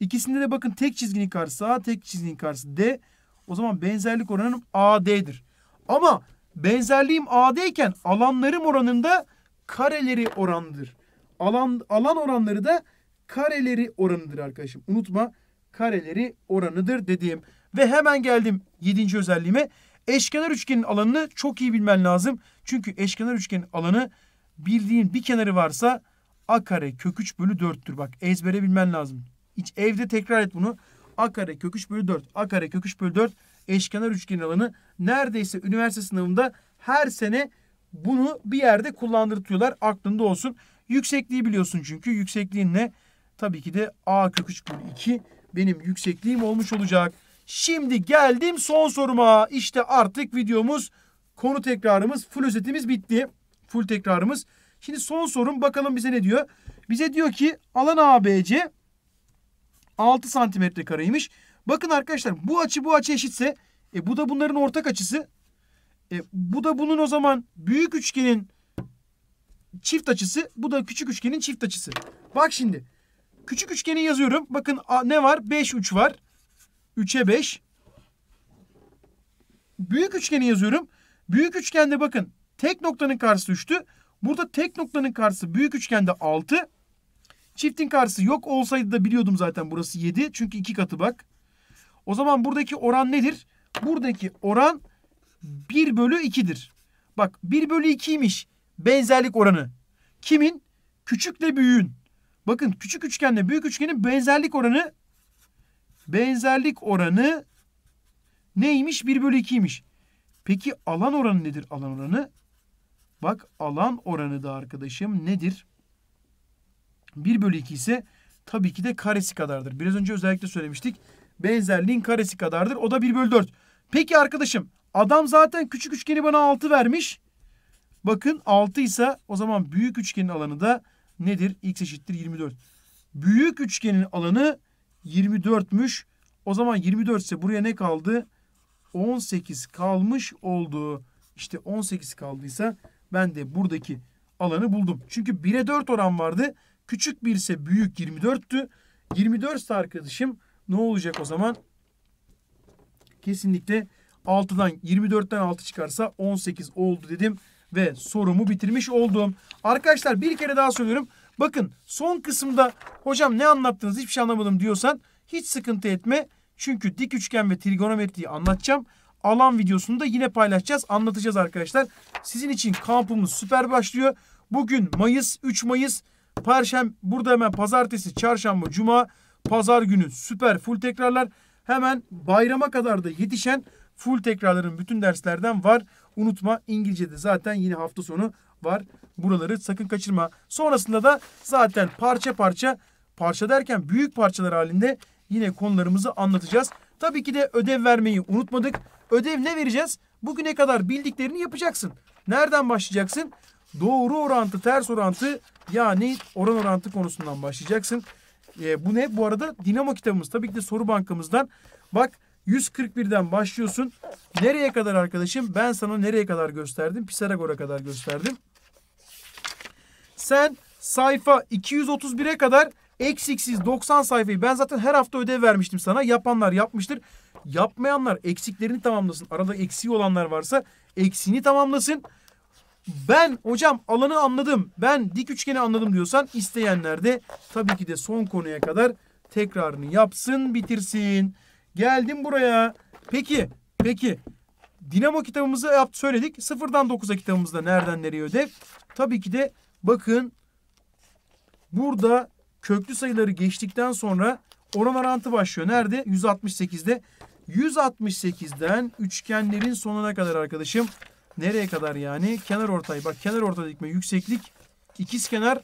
İkisinde de bakın tek çizginin karşısı A, tek çizginin karşısı D. O zaman benzerlik oranım AD'dir. Ama benzerliğim AD iken alanlarım oranında kareleri orandır. Alan, alan oranları da kareleri oranıdır arkadaşım. Unutma kareleri oranıdır dediğim. Ve hemen geldim yedinci özelliğime. Eşkenar üçgenin alanını çok iyi bilmen lazım. Çünkü eşkenar üçgenin alanı bildiğin bir kenarı varsa a kare kök 3 bölü 4'tür. Bak ezbere bilmen lazım. Hiç evde tekrar et bunu. a kare kök 3 bölü 4. a kare kök 3 bölü 4 eşkenar üçgenin alanı. Neredeyse üniversite sınavında her sene bunu bir yerde kullandırtıyorlar. Aklında olsun. Yüksekliği biliyorsun çünkü. Yüksekliğin ne? Tabii ki de a kök 3 bölü 2 benim yüksekliğim olmuş olacak. Şimdi geldim son soruma. İşte artık videomuz, konu tekrarımız, full özetimiz bitti. Full tekrarımız. Şimdi son sorum bakalım bize ne diyor? Bize diyor ki alan ABC 6 santimetre kareymiş. Bakın arkadaşlar bu açı bu açı eşitse e, bu da bunların ortak açısı. E, bu da bunun o zaman büyük üçgenin çift açısı. Bu da küçük üçgenin çift açısı. Bak şimdi. Küçük üçgeni yazıyorum. Bakın a, ne var? 5 uç var. 3'e 5. Büyük üçgeni yazıyorum. Büyük üçgende bakın tek noktanın karşısı 3'tü. Burada tek noktanın karşısı büyük üçgende 6. Çiftin karşısı yok olsaydı da biliyordum zaten burası 7. Çünkü 2 katı bak. O zaman buradaki oran nedir? Buradaki oran 1 bölü 2'dir. Bak 1 bölü 2'ymiş benzerlik oranı. Kimin? Küçükle büyüğün. Bakın küçük üçgenle büyük üçgenin benzerlik oranı Benzerlik oranı neymiş? 1 bölü 2'ymiş. Peki alan oranı nedir? Alan oranı bak alan oranı da arkadaşım nedir? 1 bölü 2 ise tabii ki de karesi kadardır. Biraz önce özellikle söylemiştik. Benzerliğin karesi kadardır. O da 1 bölü 4. Peki arkadaşım adam zaten küçük üçgeni bana 6 vermiş. Bakın 6 ise o zaman büyük üçgenin alanı da nedir? X eşittir 24. Büyük üçgenin alanı 24'müş. O zaman 24 ise buraya ne kaldı? 18 kalmış oldu. İşte 18 kaldıysa ben de buradaki alanı buldum. Çünkü 1'e 4 oran vardı. Küçük 1 ise büyük 24'tü. 24 ise arkadaşım ne olacak o zaman? Kesinlikle 6'dan 24'ten 6 çıkarsa 18 oldu dedim ve sorumu bitirmiş oldum. Arkadaşlar bir kere daha söylüyorum. Bakın son kısımda hocam ne anlattınız hiçbir şey anlamadım diyorsan hiç sıkıntı etme. Çünkü dik üçgen ve trigonometriyi anlatacağım. Alan videosunu da yine paylaşacağız. Anlatacağız arkadaşlar. Sizin için kampımız süper başlıyor. Bugün Mayıs 3 Mayıs. Perşem burada hemen pazartesi, çarşamba, cuma, pazar günü süper full tekrarlar. Hemen bayrama kadar da yetişen full tekrarların bütün derslerden var. Unutma İngilizce'de zaten yine hafta sonu var. Buraları sakın kaçırma. Sonrasında da zaten parça parça parça derken büyük parçalar halinde yine konularımızı anlatacağız. Tabii ki de ödev vermeyi unutmadık. Ödev ne vereceğiz? Bugüne kadar bildiklerini yapacaksın. Nereden başlayacaksın? Doğru orantı, ters orantı yani oran orantı konusundan başlayacaksın. E, bu ne? Bu arada Dinamo kitabımız. Tabii ki de soru bankamızdan. Bak 141'den başlıyorsun. Nereye kadar arkadaşım? Ben sana nereye kadar gösterdim? Pisagor'a kadar gösterdim. Sen sayfa 231'e kadar eksiksiz 90 sayfayı ben zaten her hafta ödev vermiştim sana. Yapanlar yapmıştır. Yapmayanlar eksiklerini tamamlasın. Arada eksiği olanlar varsa eksini tamamlasın. Ben hocam alanı anladım. Ben dik üçgeni anladım diyorsan isteyenler de tabii ki de son konuya kadar tekrarını yapsın bitirsin. Geldim buraya. Peki peki Dinamo kitabımızı yaptı e, söyledik. Sıfırdan dokuza kitabımızda nereden nereye ödev? Tabii ki de Bakın burada köklü sayıları geçtikten sonra oran orantı başlıyor. Nerede? 168'de. 168'den üçgenlerin sonuna kadar arkadaşım. Nereye kadar yani? Kenar ortay. Bak kenar ortay dikme yükseklik. İkiz kenar.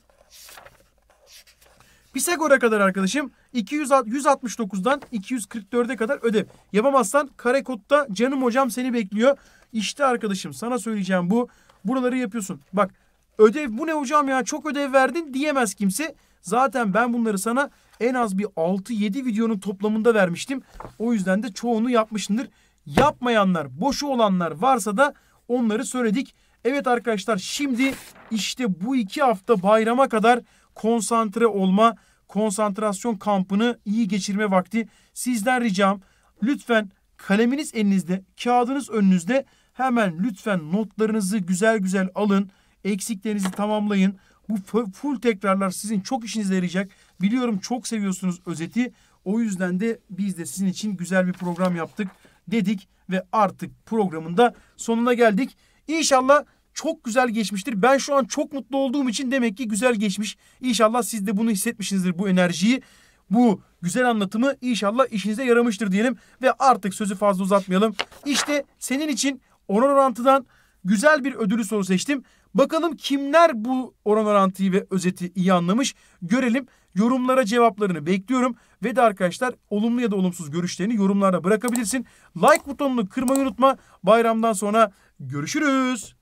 Pisagor'a kadar arkadaşım 200, 169'dan 244'e kadar ödev. Yapamazsan karekutta canım hocam seni bekliyor. İşte arkadaşım sana söyleyeceğim bu. Buraları yapıyorsun. Bak ödev bu ne hocam ya çok ödev verdin diyemez kimse. Zaten ben bunları sana en az bir 6-7 videonun toplamında vermiştim. O yüzden de çoğunu yapmışsındır. Yapmayanlar, boşu olanlar varsa da onları söyledik. Evet arkadaşlar şimdi işte bu iki hafta bayrama kadar konsantre olma, konsantrasyon kampını iyi geçirme vakti. Sizden ricam lütfen kaleminiz elinizde, kağıdınız önünüzde. Hemen lütfen notlarınızı güzel güzel alın. Eksiklerinizi tamamlayın. Bu full tekrarlar sizin çok işinize yarayacak. Biliyorum çok seviyorsunuz özeti. O yüzden de biz de sizin için güzel bir program yaptık dedik ve artık programın da sonuna geldik. İnşallah çok güzel geçmiştir. Ben şu an çok mutlu olduğum için demek ki güzel geçmiş. İnşallah siz de bunu hissetmişsinizdir bu enerjiyi. Bu güzel anlatımı inşallah işinize yaramıştır diyelim ve artık sözü fazla uzatmayalım. İşte senin için onur orantıdan güzel bir ödülü soru seçtim. Bakalım kimler bu oran orantıyı ve özeti iyi anlamış görelim. Yorumlara cevaplarını bekliyorum. Ve de arkadaşlar olumlu ya da olumsuz görüşlerini yorumlarda bırakabilirsin. Like butonunu kırmayı unutma. Bayramdan sonra görüşürüz.